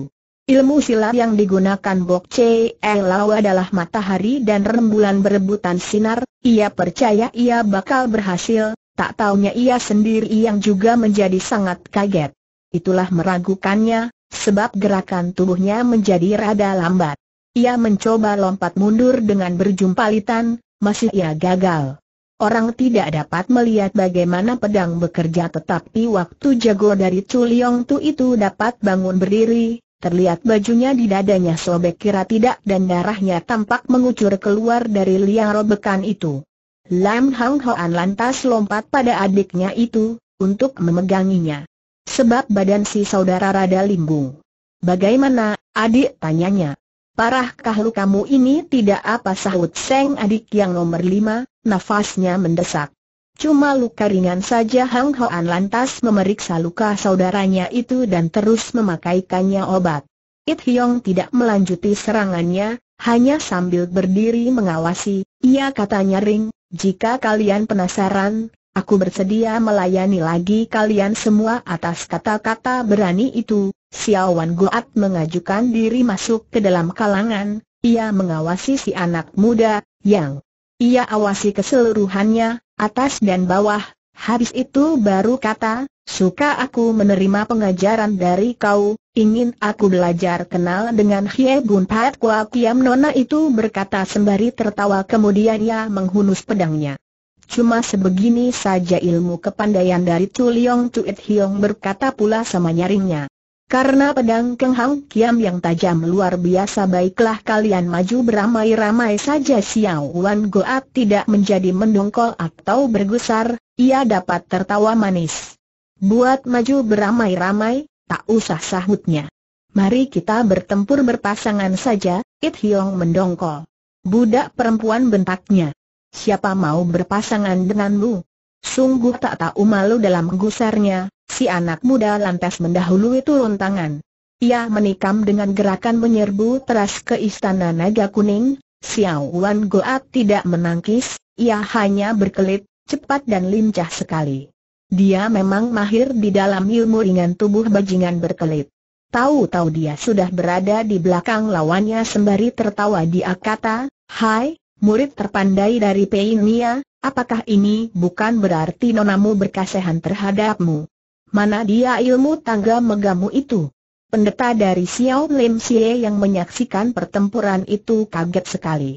Ilmu silat yang digunakan Bok Che Elau adalah matahari dan rembulan berebutan sinar, ia percaya ia bakal berhasil, tak taunya ia sendiri yang juga menjadi sangat kaget. Itulah meragukannya, sebab gerakan tubuhnya menjadi rada lambat. Ia mencoba lompat mundur dengan berjumpalitan, masih ia gagal. Orang tidak dapat melihat bagaimana pedang bekerja tetapi waktu jago dari Chu Liong Tu itu dapat bangun berdiri, terlihat bajunya di dadanya sobek kira tidak dan darahnya tampak mengucur keluar dari liang robekan itu. Lam Hang Hoan lantas lompat pada adiknya itu, untuk memeganginya. Sebab badan si saudara rada limbung. Bagaimana, adik? tanyanya. Parahkah lukamu ini tidak apa sahut Seng adik yang nomor lima, nafasnya mendesak. Cuma luka ringan saja Hang Hoan lantas memeriksa luka saudaranya itu dan terus memakaikannya obat. It Hyong tidak melanjuti serangannya, hanya sambil berdiri mengawasi, ia katanya Ring, jika kalian penasaran, Aku bersedia melayani lagi kalian semua atas kata-kata berani itu. Siawan Goat mengajukan diri masuk ke dalam kalangan, ia mengawasi si anak muda, yang ia awasi keseluruhannya, atas dan bawah, habis itu baru kata, suka aku menerima pengajaran dari kau, ingin aku belajar kenal dengan Hie Bun Pat Kua Kiam Nona itu berkata sembari tertawa kemudian ia menghunus pedangnya. Cuma sebegini saja ilmu kepandaian dari Tuliong Tuit Hiong berkata pula sama nyaringnya. Karena pedang Keng Hang Kiam yang tajam luar biasa baiklah kalian maju beramai-ramai saja Xiao Wan Goat tidak menjadi mendongkol atau bergusar, ia dapat tertawa manis. Buat maju beramai-ramai, tak usah sahutnya. Mari kita bertempur berpasangan saja, It Hiong mendongkol. Budak perempuan bentaknya siapa mau berpasangan denganmu? Sungguh tak tahu malu dalam gusarnya, si anak muda lantas mendahului turun tangan. Ia menikam dengan gerakan menyerbu teras ke istana naga kuning, Xiao Wan Goat tidak menangkis, ia hanya berkelit, cepat dan lincah sekali. Dia memang mahir di dalam ilmu ringan tubuh bajingan berkelit. Tahu-tahu dia sudah berada di belakang lawannya sembari tertawa dia kata, Hai, murid terpandai dari Pei Nia, apakah ini bukan berarti nonamu berkasihan terhadapmu? Mana dia ilmu tangga megamu itu? Pendeta dari Xiao Lim Xie yang menyaksikan pertempuran itu kaget sekali.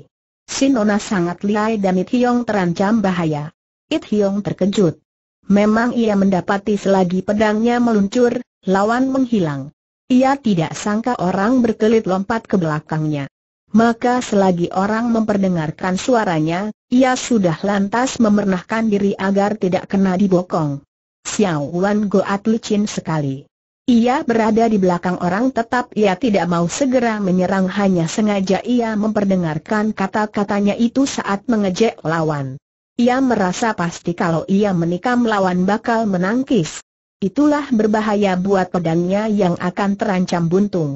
Si Nona sangat lihai dan It Hiong terancam bahaya. It Hiong terkejut. Memang ia mendapati selagi pedangnya meluncur, lawan menghilang. Ia tidak sangka orang berkelit lompat ke belakangnya maka selagi orang memperdengarkan suaranya, ia sudah lantas memernahkan diri agar tidak kena dibokong. Xiao Wan Goat licin sekali. Ia berada di belakang orang tetap ia tidak mau segera menyerang hanya sengaja ia memperdengarkan kata-katanya itu saat mengejek lawan. Ia merasa pasti kalau ia menikam lawan bakal menangkis. Itulah berbahaya buat pedangnya yang akan terancam buntung.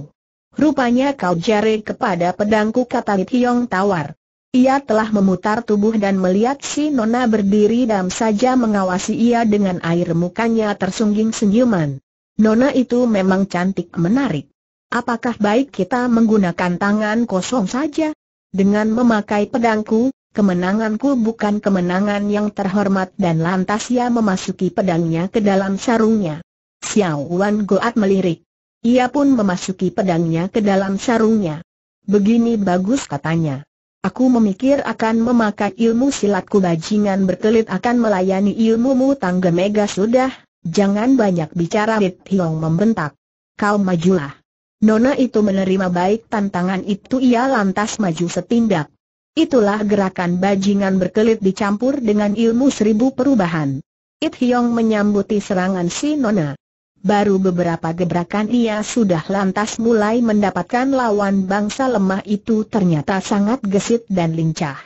Rupanya kau jari kepada pedangku kata Li Tiong tawar. Ia telah memutar tubuh dan melihat si Nona berdiri dan saja mengawasi ia dengan air mukanya tersungging senyuman. Nona itu memang cantik menarik. Apakah baik kita menggunakan tangan kosong saja? Dengan memakai pedangku, kemenanganku bukan kemenangan yang terhormat dan lantas ia memasuki pedangnya ke dalam sarungnya. Xiao Wan Goat melirik. Ia pun memasuki pedangnya ke dalam sarungnya. Begini bagus katanya. Aku memikir akan memakai ilmu silatku bajingan berkelit akan melayani ilmumu tangga mega sudah, jangan banyak bicara It Hiong membentak. Kau majulah. Nona itu menerima baik tantangan itu ia lantas maju setindak. Itulah gerakan bajingan berkelit dicampur dengan ilmu seribu perubahan. It Hiong menyambuti serangan si Nona. Baru beberapa gebrakan ia sudah lantas mulai mendapatkan lawan bangsa lemah itu ternyata sangat gesit dan lincah.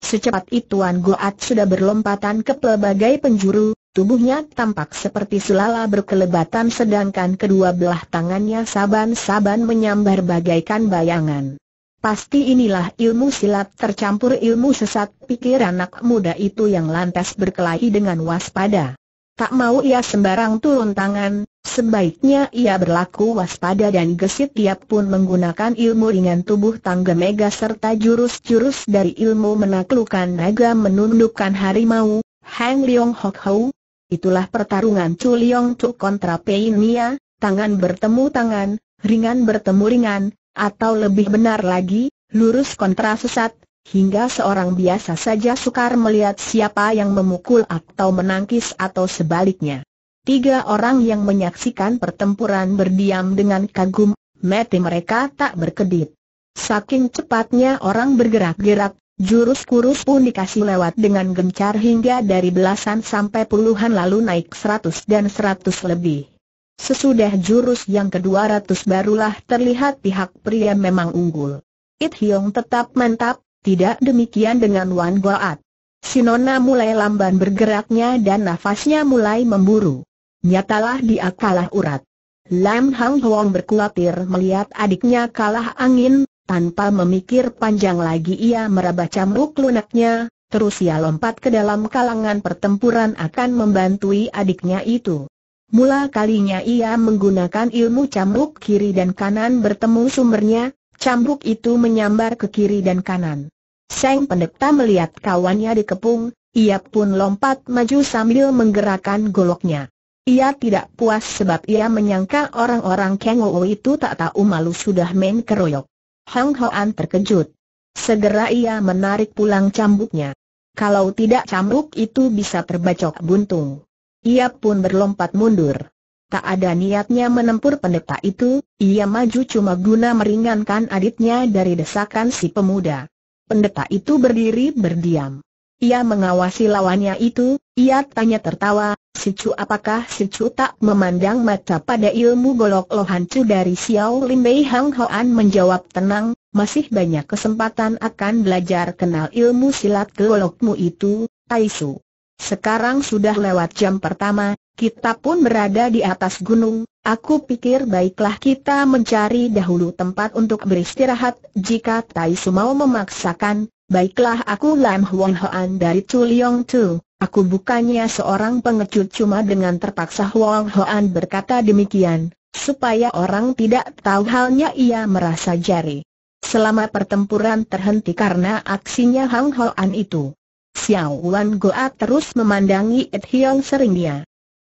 Secepat itu ituan Goat sudah berlompatan ke pelbagai penjuru, tubuhnya tampak seperti sulala berkelebatan sedangkan kedua belah tangannya saban-saban menyambar bagaikan bayangan. Pasti inilah ilmu silat tercampur ilmu sesat pikir anak muda itu yang lantas berkelahi dengan waspada. Tak mau ia sembarang turun tangan, Sebaiknya ia berlaku waspada dan gesit ia pun menggunakan ilmu ringan tubuh tangga mega serta jurus-jurus dari ilmu menaklukkan naga menundukkan harimau, Hang Leong Hok Hou. Itulah pertarungan Chu Leong Chu kontra Pei Nia. tangan bertemu tangan, ringan bertemu ringan, atau lebih benar lagi, lurus kontra sesat, hingga seorang biasa saja sukar melihat siapa yang memukul atau menangkis atau sebaliknya. Tiga orang yang menyaksikan pertempuran berdiam dengan kagum, mati mereka tak berkedip. Saking cepatnya orang bergerak-gerak, jurus kurus pun dikasih lewat dengan gencar hingga dari belasan sampai puluhan lalu naik seratus dan seratus lebih. Sesudah jurus yang kedua ratus barulah terlihat pihak pria memang unggul. It Hiong tetap mantap, tidak demikian dengan Wan Goat. Sinona mulai lamban bergeraknya dan nafasnya mulai memburu. Nyatalah dia kalah urat. Lam Hang Huang berkhawatir melihat adiknya kalah angin, tanpa memikir panjang lagi ia meraba cambuk lunaknya, terus ia lompat ke dalam kalangan pertempuran akan membantui adiknya itu. Mula kalinya ia menggunakan ilmu cambuk kiri dan kanan bertemu sumbernya, cambuk itu menyambar ke kiri dan kanan. Seng pendekta melihat kawannya dikepung, ia pun lompat maju sambil menggerakkan goloknya. Ia tidak puas sebab ia menyangka orang-orang Kang itu tak tahu malu sudah main keroyok. Hang Hoan terkejut. Segera ia menarik pulang cambuknya. Kalau tidak cambuk itu bisa terbacok buntung. Ia pun berlompat mundur. Tak ada niatnya menempur pendeta itu, ia maju cuma guna meringankan adiknya dari desakan si pemuda. Pendeta itu berdiri berdiam. Ia mengawasi lawannya itu, ia tanya tertawa, Sicu apakah Sicu tak memandang mata pada ilmu golok Chu dari Xiao Lin Bei Hang Hoan menjawab tenang, masih banyak kesempatan akan belajar kenal ilmu silat golokmu itu, Tai Su. Sekarang sudah lewat jam pertama, kita pun berada di atas gunung, aku pikir baiklah kita mencari dahulu tempat untuk beristirahat, jika Tai Su mau memaksakan, baiklah aku Lam Huan Hoan dari Chu Liong Tu. Aku bukannya seorang pengecut cuma dengan terpaksa Huang Hoan berkata demikian, supaya orang tidak tahu halnya ia merasa jari. Selama pertempuran terhenti karena aksinya Huang Hoan itu. Xiao Wan Goa terus memandangi Ed Hiong sering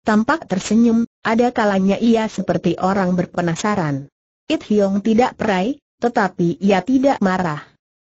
Tampak tersenyum, ada kalanya ia seperti orang berpenasaran. It Hiong tidak perai, tetapi ia tidak marah.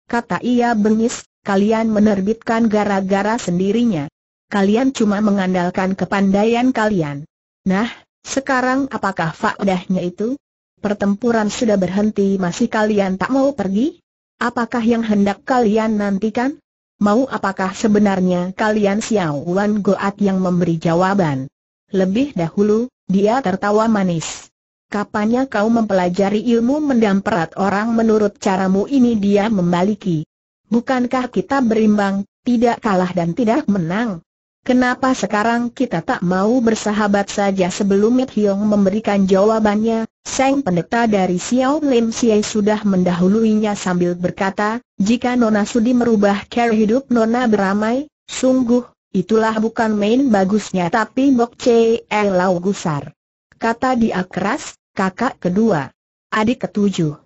Kata ia bengis, kalian menerbitkan gara-gara sendirinya kalian cuma mengandalkan kepandaian kalian. Nah, sekarang apakah faedahnya itu? Pertempuran sudah berhenti masih kalian tak mau pergi? Apakah yang hendak kalian nantikan? Mau apakah sebenarnya kalian Xiao Wan Goat yang memberi jawaban? Lebih dahulu, dia tertawa manis. Kapannya kau mempelajari ilmu mendamperat orang menurut caramu ini dia membaliki. Bukankah kita berimbang, tidak kalah dan tidak menang? Kenapa sekarang kita tak mau bersahabat saja sebelum Mit Hiong memberikan jawabannya? Seng pendeta dari Xiao Lim Xie sudah mendahuluinya sambil berkata, jika Nona Sudi merubah cara hidup Nona beramai, sungguh, itulah bukan main bagusnya tapi Bok Che e Lau Gusar. Kata dia keras, kakak kedua. Adik ketujuh.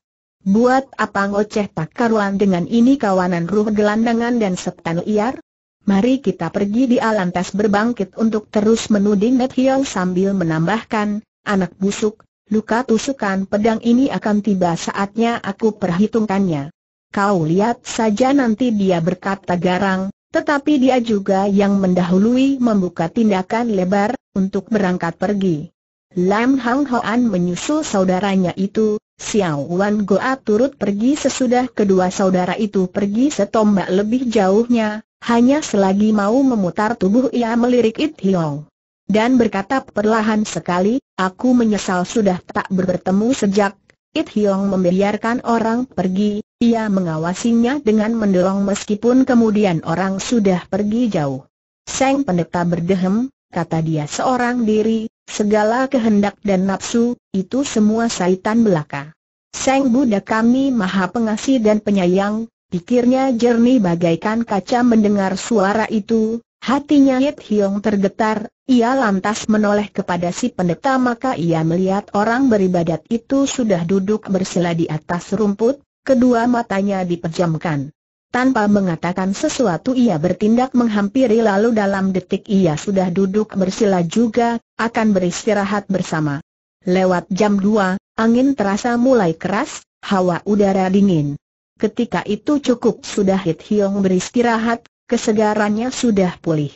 Buat apa ngoceh tak karuan dengan ini kawanan ruh gelandangan dan setan liar? Mari kita pergi di Alantas berbangkit untuk terus menuding Net sambil menambahkan, anak busuk, luka tusukan pedang ini akan tiba saatnya aku perhitungkannya. Kau lihat saja nanti dia berkata garang, tetapi dia juga yang mendahului membuka tindakan lebar, untuk berangkat pergi. Lam Hang Hoan menyusul saudaranya itu, Xiao Wan Goa turut pergi sesudah kedua saudara itu pergi setombak lebih jauhnya, hanya selagi mau memutar tubuh ia melirik It Hiong. Dan berkata perlahan sekali, aku menyesal sudah tak bertemu sejak It Hiong membiarkan orang pergi, ia mengawasinya dengan mendorong meskipun kemudian orang sudah pergi jauh. Seng pendeta berdehem, kata dia seorang diri, segala kehendak dan nafsu, itu semua saitan belaka. Seng Buddha kami maha pengasih dan penyayang, Pikirnya jernih bagaikan kaca mendengar suara itu, hatinya Yit Hiong tergetar, ia lantas menoleh kepada si pendeta maka ia melihat orang beribadat itu sudah duduk bersila di atas rumput, kedua matanya dipejamkan. Tanpa mengatakan sesuatu ia bertindak menghampiri lalu dalam detik ia sudah duduk bersila juga, akan beristirahat bersama. Lewat jam 2, angin terasa mulai keras, hawa udara dingin. Ketika itu cukup sudah Hit Hiong beristirahat, kesegarannya sudah pulih.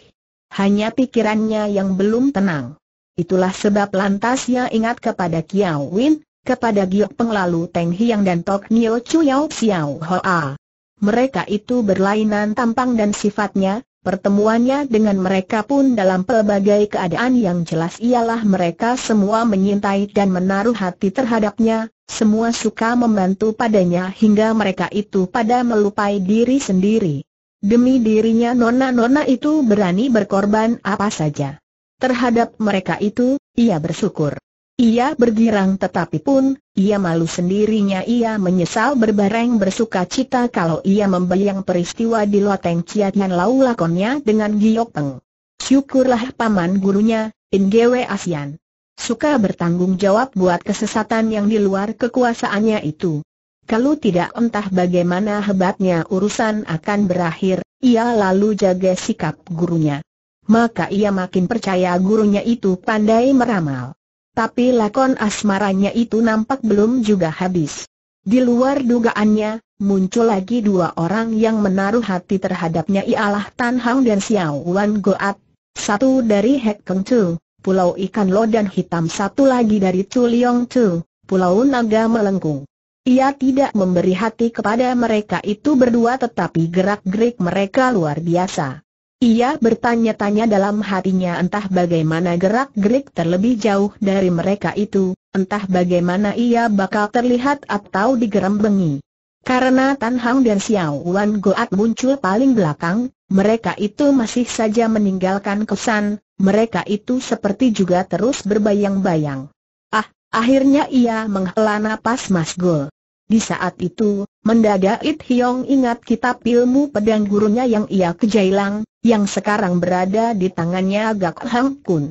Hanya pikirannya yang belum tenang. Itulah sebab lantas ia ingat kepada Kiao Win, kepada Giok Penglalu Teng Hiang dan Tok Nio Chu Yao Xiao Hoa. Mereka itu berlainan tampang dan sifatnya, Pertemuannya dengan mereka pun dalam pelbagai keadaan yang jelas ialah mereka semua menyintai dan menaruh hati terhadapnya, semua suka membantu padanya hingga mereka itu pada melupai diri sendiri. Demi dirinya nona-nona itu berani berkorban apa saja. Terhadap mereka itu, ia bersyukur. Ia bergirang tetapi pun, ia malu sendirinya ia menyesal berbareng bersuka cita kalau ia membayang peristiwa di loteng ciat Lau lakonnya dengan Giok Peng. Syukurlah paman gurunya, Ingewe Asian. Suka bertanggung jawab buat kesesatan yang di luar kekuasaannya itu. Kalau tidak entah bagaimana hebatnya urusan akan berakhir, ia lalu jaga sikap gurunya. Maka ia makin percaya gurunya itu pandai meramal. Tapi lakon asmaranya itu nampak belum juga habis. Di luar dugaannya, muncul lagi dua orang yang menaruh hati terhadapnya ialah Tan Hang dan Xiao Wan Goat, satu dari Hek Keng Tu, Pulau Ikan dan Hitam satu lagi dari Chu Liong Tu, Pulau Naga Melengkung. Ia tidak memberi hati kepada mereka itu berdua tetapi gerak-gerik mereka luar biasa. Ia bertanya-tanya dalam hatinya entah bagaimana gerak-gerik terlebih jauh dari mereka itu, entah bagaimana ia bakal terlihat atau digerembengi. Karena Tan Hang dan Xiao Wan Goat muncul paling belakang, mereka itu masih saja meninggalkan kesan, mereka itu seperti juga terus berbayang-bayang. Ah, akhirnya ia menghela napas Mas Gol. Di saat itu, mendadak It Hiong ingat kitab ilmu pedang gurunya yang ia kejailang, yang sekarang berada di tangannya Gak Hang Kun.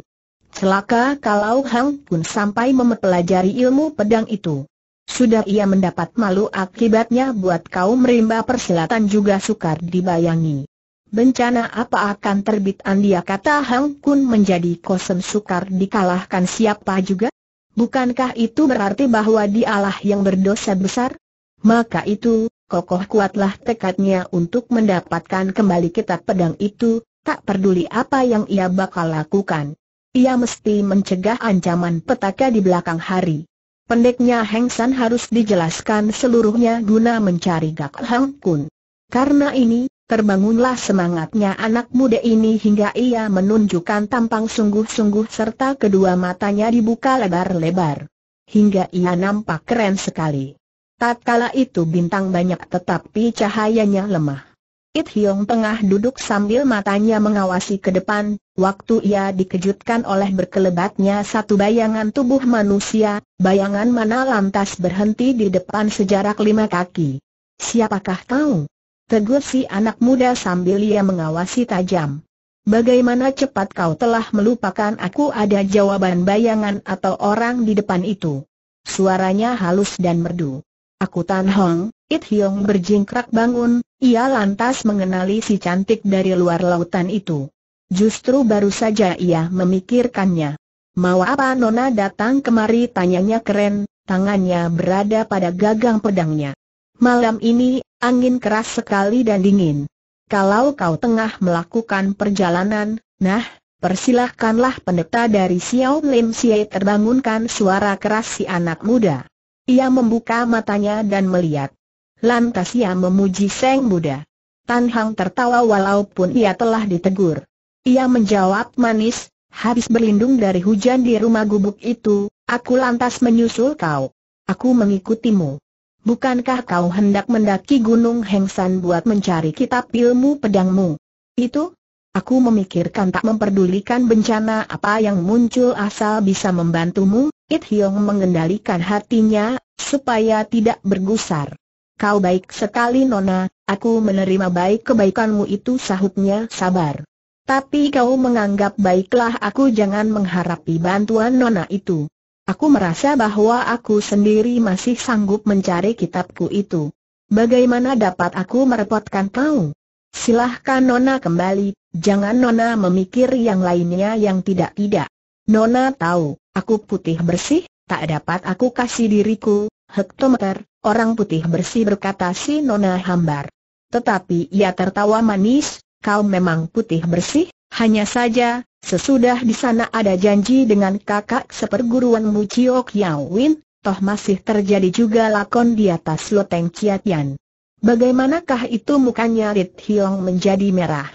Celaka kalau Hang Kun sampai mempelajari ilmu pedang itu. Sudah ia mendapat malu akibatnya buat kaum rimba persilatan juga sukar dibayangi. Bencana apa akan terbit Andia kata Hang Kun menjadi kosem sukar dikalahkan siapa juga? Bukankah itu berarti bahwa dialah yang berdosa besar? Maka itu, kokoh kuatlah tekadnya untuk mendapatkan kembali kitab pedang itu, tak peduli apa yang ia bakal lakukan. Ia mesti mencegah ancaman petaka di belakang hari. Pendeknya Heng San harus dijelaskan seluruhnya guna mencari Gak Hang Kun. Karena ini, terbangunlah semangatnya anak muda ini hingga ia menunjukkan tampang sungguh-sungguh serta kedua matanya dibuka lebar-lebar. Hingga ia nampak keren sekali. Tatkala itu bintang banyak tetapi cahayanya lemah. It Hiong tengah duduk sambil matanya mengawasi ke depan, waktu ia dikejutkan oleh berkelebatnya satu bayangan tubuh manusia, bayangan mana lantas berhenti di depan sejarak lima kaki. Siapakah kau? Tegur si anak muda sambil ia mengawasi tajam. Bagaimana cepat kau telah melupakan aku ada jawaban bayangan atau orang di depan itu? Suaranya halus dan merdu. Aku Tan Hong, It Hiong berjingkrak bangun, ia lantas mengenali si cantik dari luar lautan itu. Justru baru saja ia memikirkannya. Mau apa Nona datang kemari tanyanya keren, tangannya berada pada gagang pedangnya. Malam ini, angin keras sekali dan dingin. Kalau kau tengah melakukan perjalanan, nah, persilahkanlah pendeta dari Xiao Lim Xie terbangunkan suara keras si anak muda. Ia membuka matanya dan melihat. Lantas ia memuji Seng Buddha. Tan Hang tertawa walaupun ia telah ditegur. Ia menjawab manis, habis berlindung dari hujan di rumah gubuk itu, aku lantas menyusul kau. Aku mengikutimu. Bukankah kau hendak mendaki gunung Hengsan buat mencari kitab ilmu pedangmu? Itu? Aku memikirkan tak memperdulikan bencana apa yang muncul asal bisa membantumu, It Hiong mengendalikan hatinya, supaya tidak bergusar. Kau baik sekali Nona, aku menerima baik kebaikanmu itu sahutnya sabar. Tapi kau menganggap baiklah aku jangan mengharapi bantuan Nona itu. Aku merasa bahwa aku sendiri masih sanggup mencari kitabku itu. Bagaimana dapat aku merepotkan kau? Silahkan Nona kembali, Jangan Nona memikir yang lainnya yang tidak-tidak. Nona tahu, aku putih bersih, tak dapat aku kasih diriku, hektometer, orang putih bersih berkata si Nona hambar. Tetapi ia tertawa manis, kau memang putih bersih, hanya saja, sesudah di sana ada janji dengan kakak seperguruanmu Ciok Yao Win, toh masih terjadi juga lakon di atas loteng Ciatian. Bagaimanakah itu mukanya Rit Hiong menjadi merah?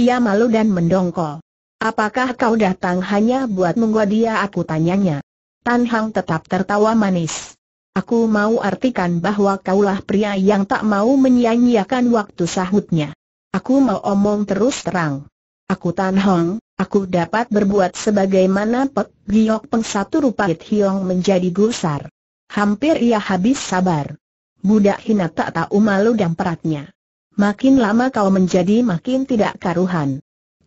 Ia malu dan mendongkol. Apakah kau datang hanya buat menggoda dia aku tanyanya. Tan Hang tetap tertawa manis. Aku mau artikan bahwa kaulah pria yang tak mau menyia-nyiakan waktu sahutnya. Aku mau omong terus terang. Aku Tan Hong, aku dapat berbuat sebagaimana Pek Giok Peng satu rupait Hiong menjadi gusar. Hampir ia habis sabar. Budak hina tak tahu malu dan peratnya makin lama kau menjadi makin tidak karuhan.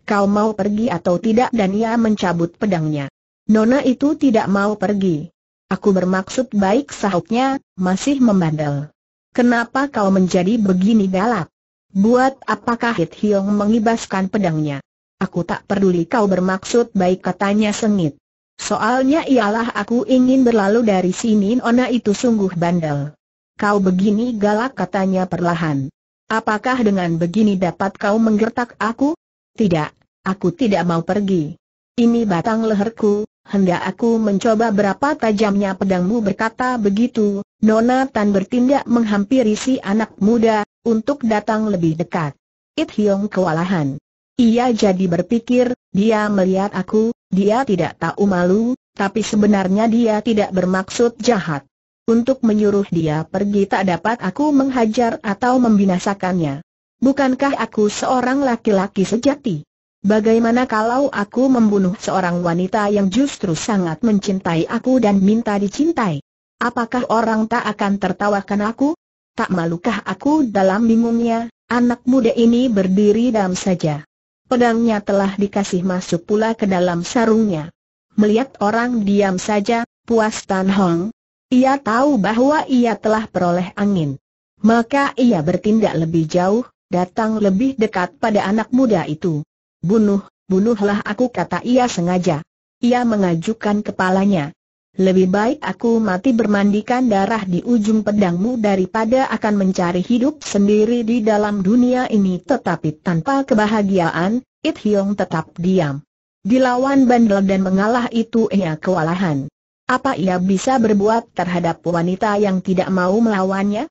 Kau mau pergi atau tidak dan ia mencabut pedangnya. Nona itu tidak mau pergi. Aku bermaksud baik sahutnya, masih membandel. Kenapa kau menjadi begini galak? Buat apakah Hit Hiong mengibaskan pedangnya? Aku tak peduli kau bermaksud baik katanya sengit. Soalnya ialah aku ingin berlalu dari sini Nona itu sungguh bandel. Kau begini galak katanya perlahan. Apakah dengan begini dapat kau menggertak aku? Tidak, aku tidak mau pergi. Ini batang leherku, hendak aku mencoba berapa tajamnya pedangmu berkata begitu, Nona Tan bertindak menghampiri si anak muda, untuk datang lebih dekat. It Hiong kewalahan. Ia jadi berpikir, dia melihat aku, dia tidak tahu malu, tapi sebenarnya dia tidak bermaksud jahat. Untuk menyuruh dia pergi tak dapat aku menghajar atau membinasakannya. Bukankah aku seorang laki-laki sejati? Bagaimana kalau aku membunuh seorang wanita yang justru sangat mencintai aku dan minta dicintai? Apakah orang tak akan tertawakan aku? Tak malukah aku dalam bingungnya, anak muda ini berdiri dalam saja. Pedangnya telah dikasih masuk pula ke dalam sarungnya. Melihat orang diam saja, puas Tan Hong, ia tahu bahwa ia telah peroleh angin. Maka ia bertindak lebih jauh, datang lebih dekat pada anak muda itu. Bunuh, bunuhlah aku kata ia sengaja. Ia mengajukan kepalanya. Lebih baik aku mati bermandikan darah di ujung pedangmu daripada akan mencari hidup sendiri di dalam dunia ini tetapi tanpa kebahagiaan, It Hyong tetap diam. Dilawan bandel dan mengalah itu ia kewalahan. Apa ia bisa berbuat terhadap wanita yang tidak mau melawannya?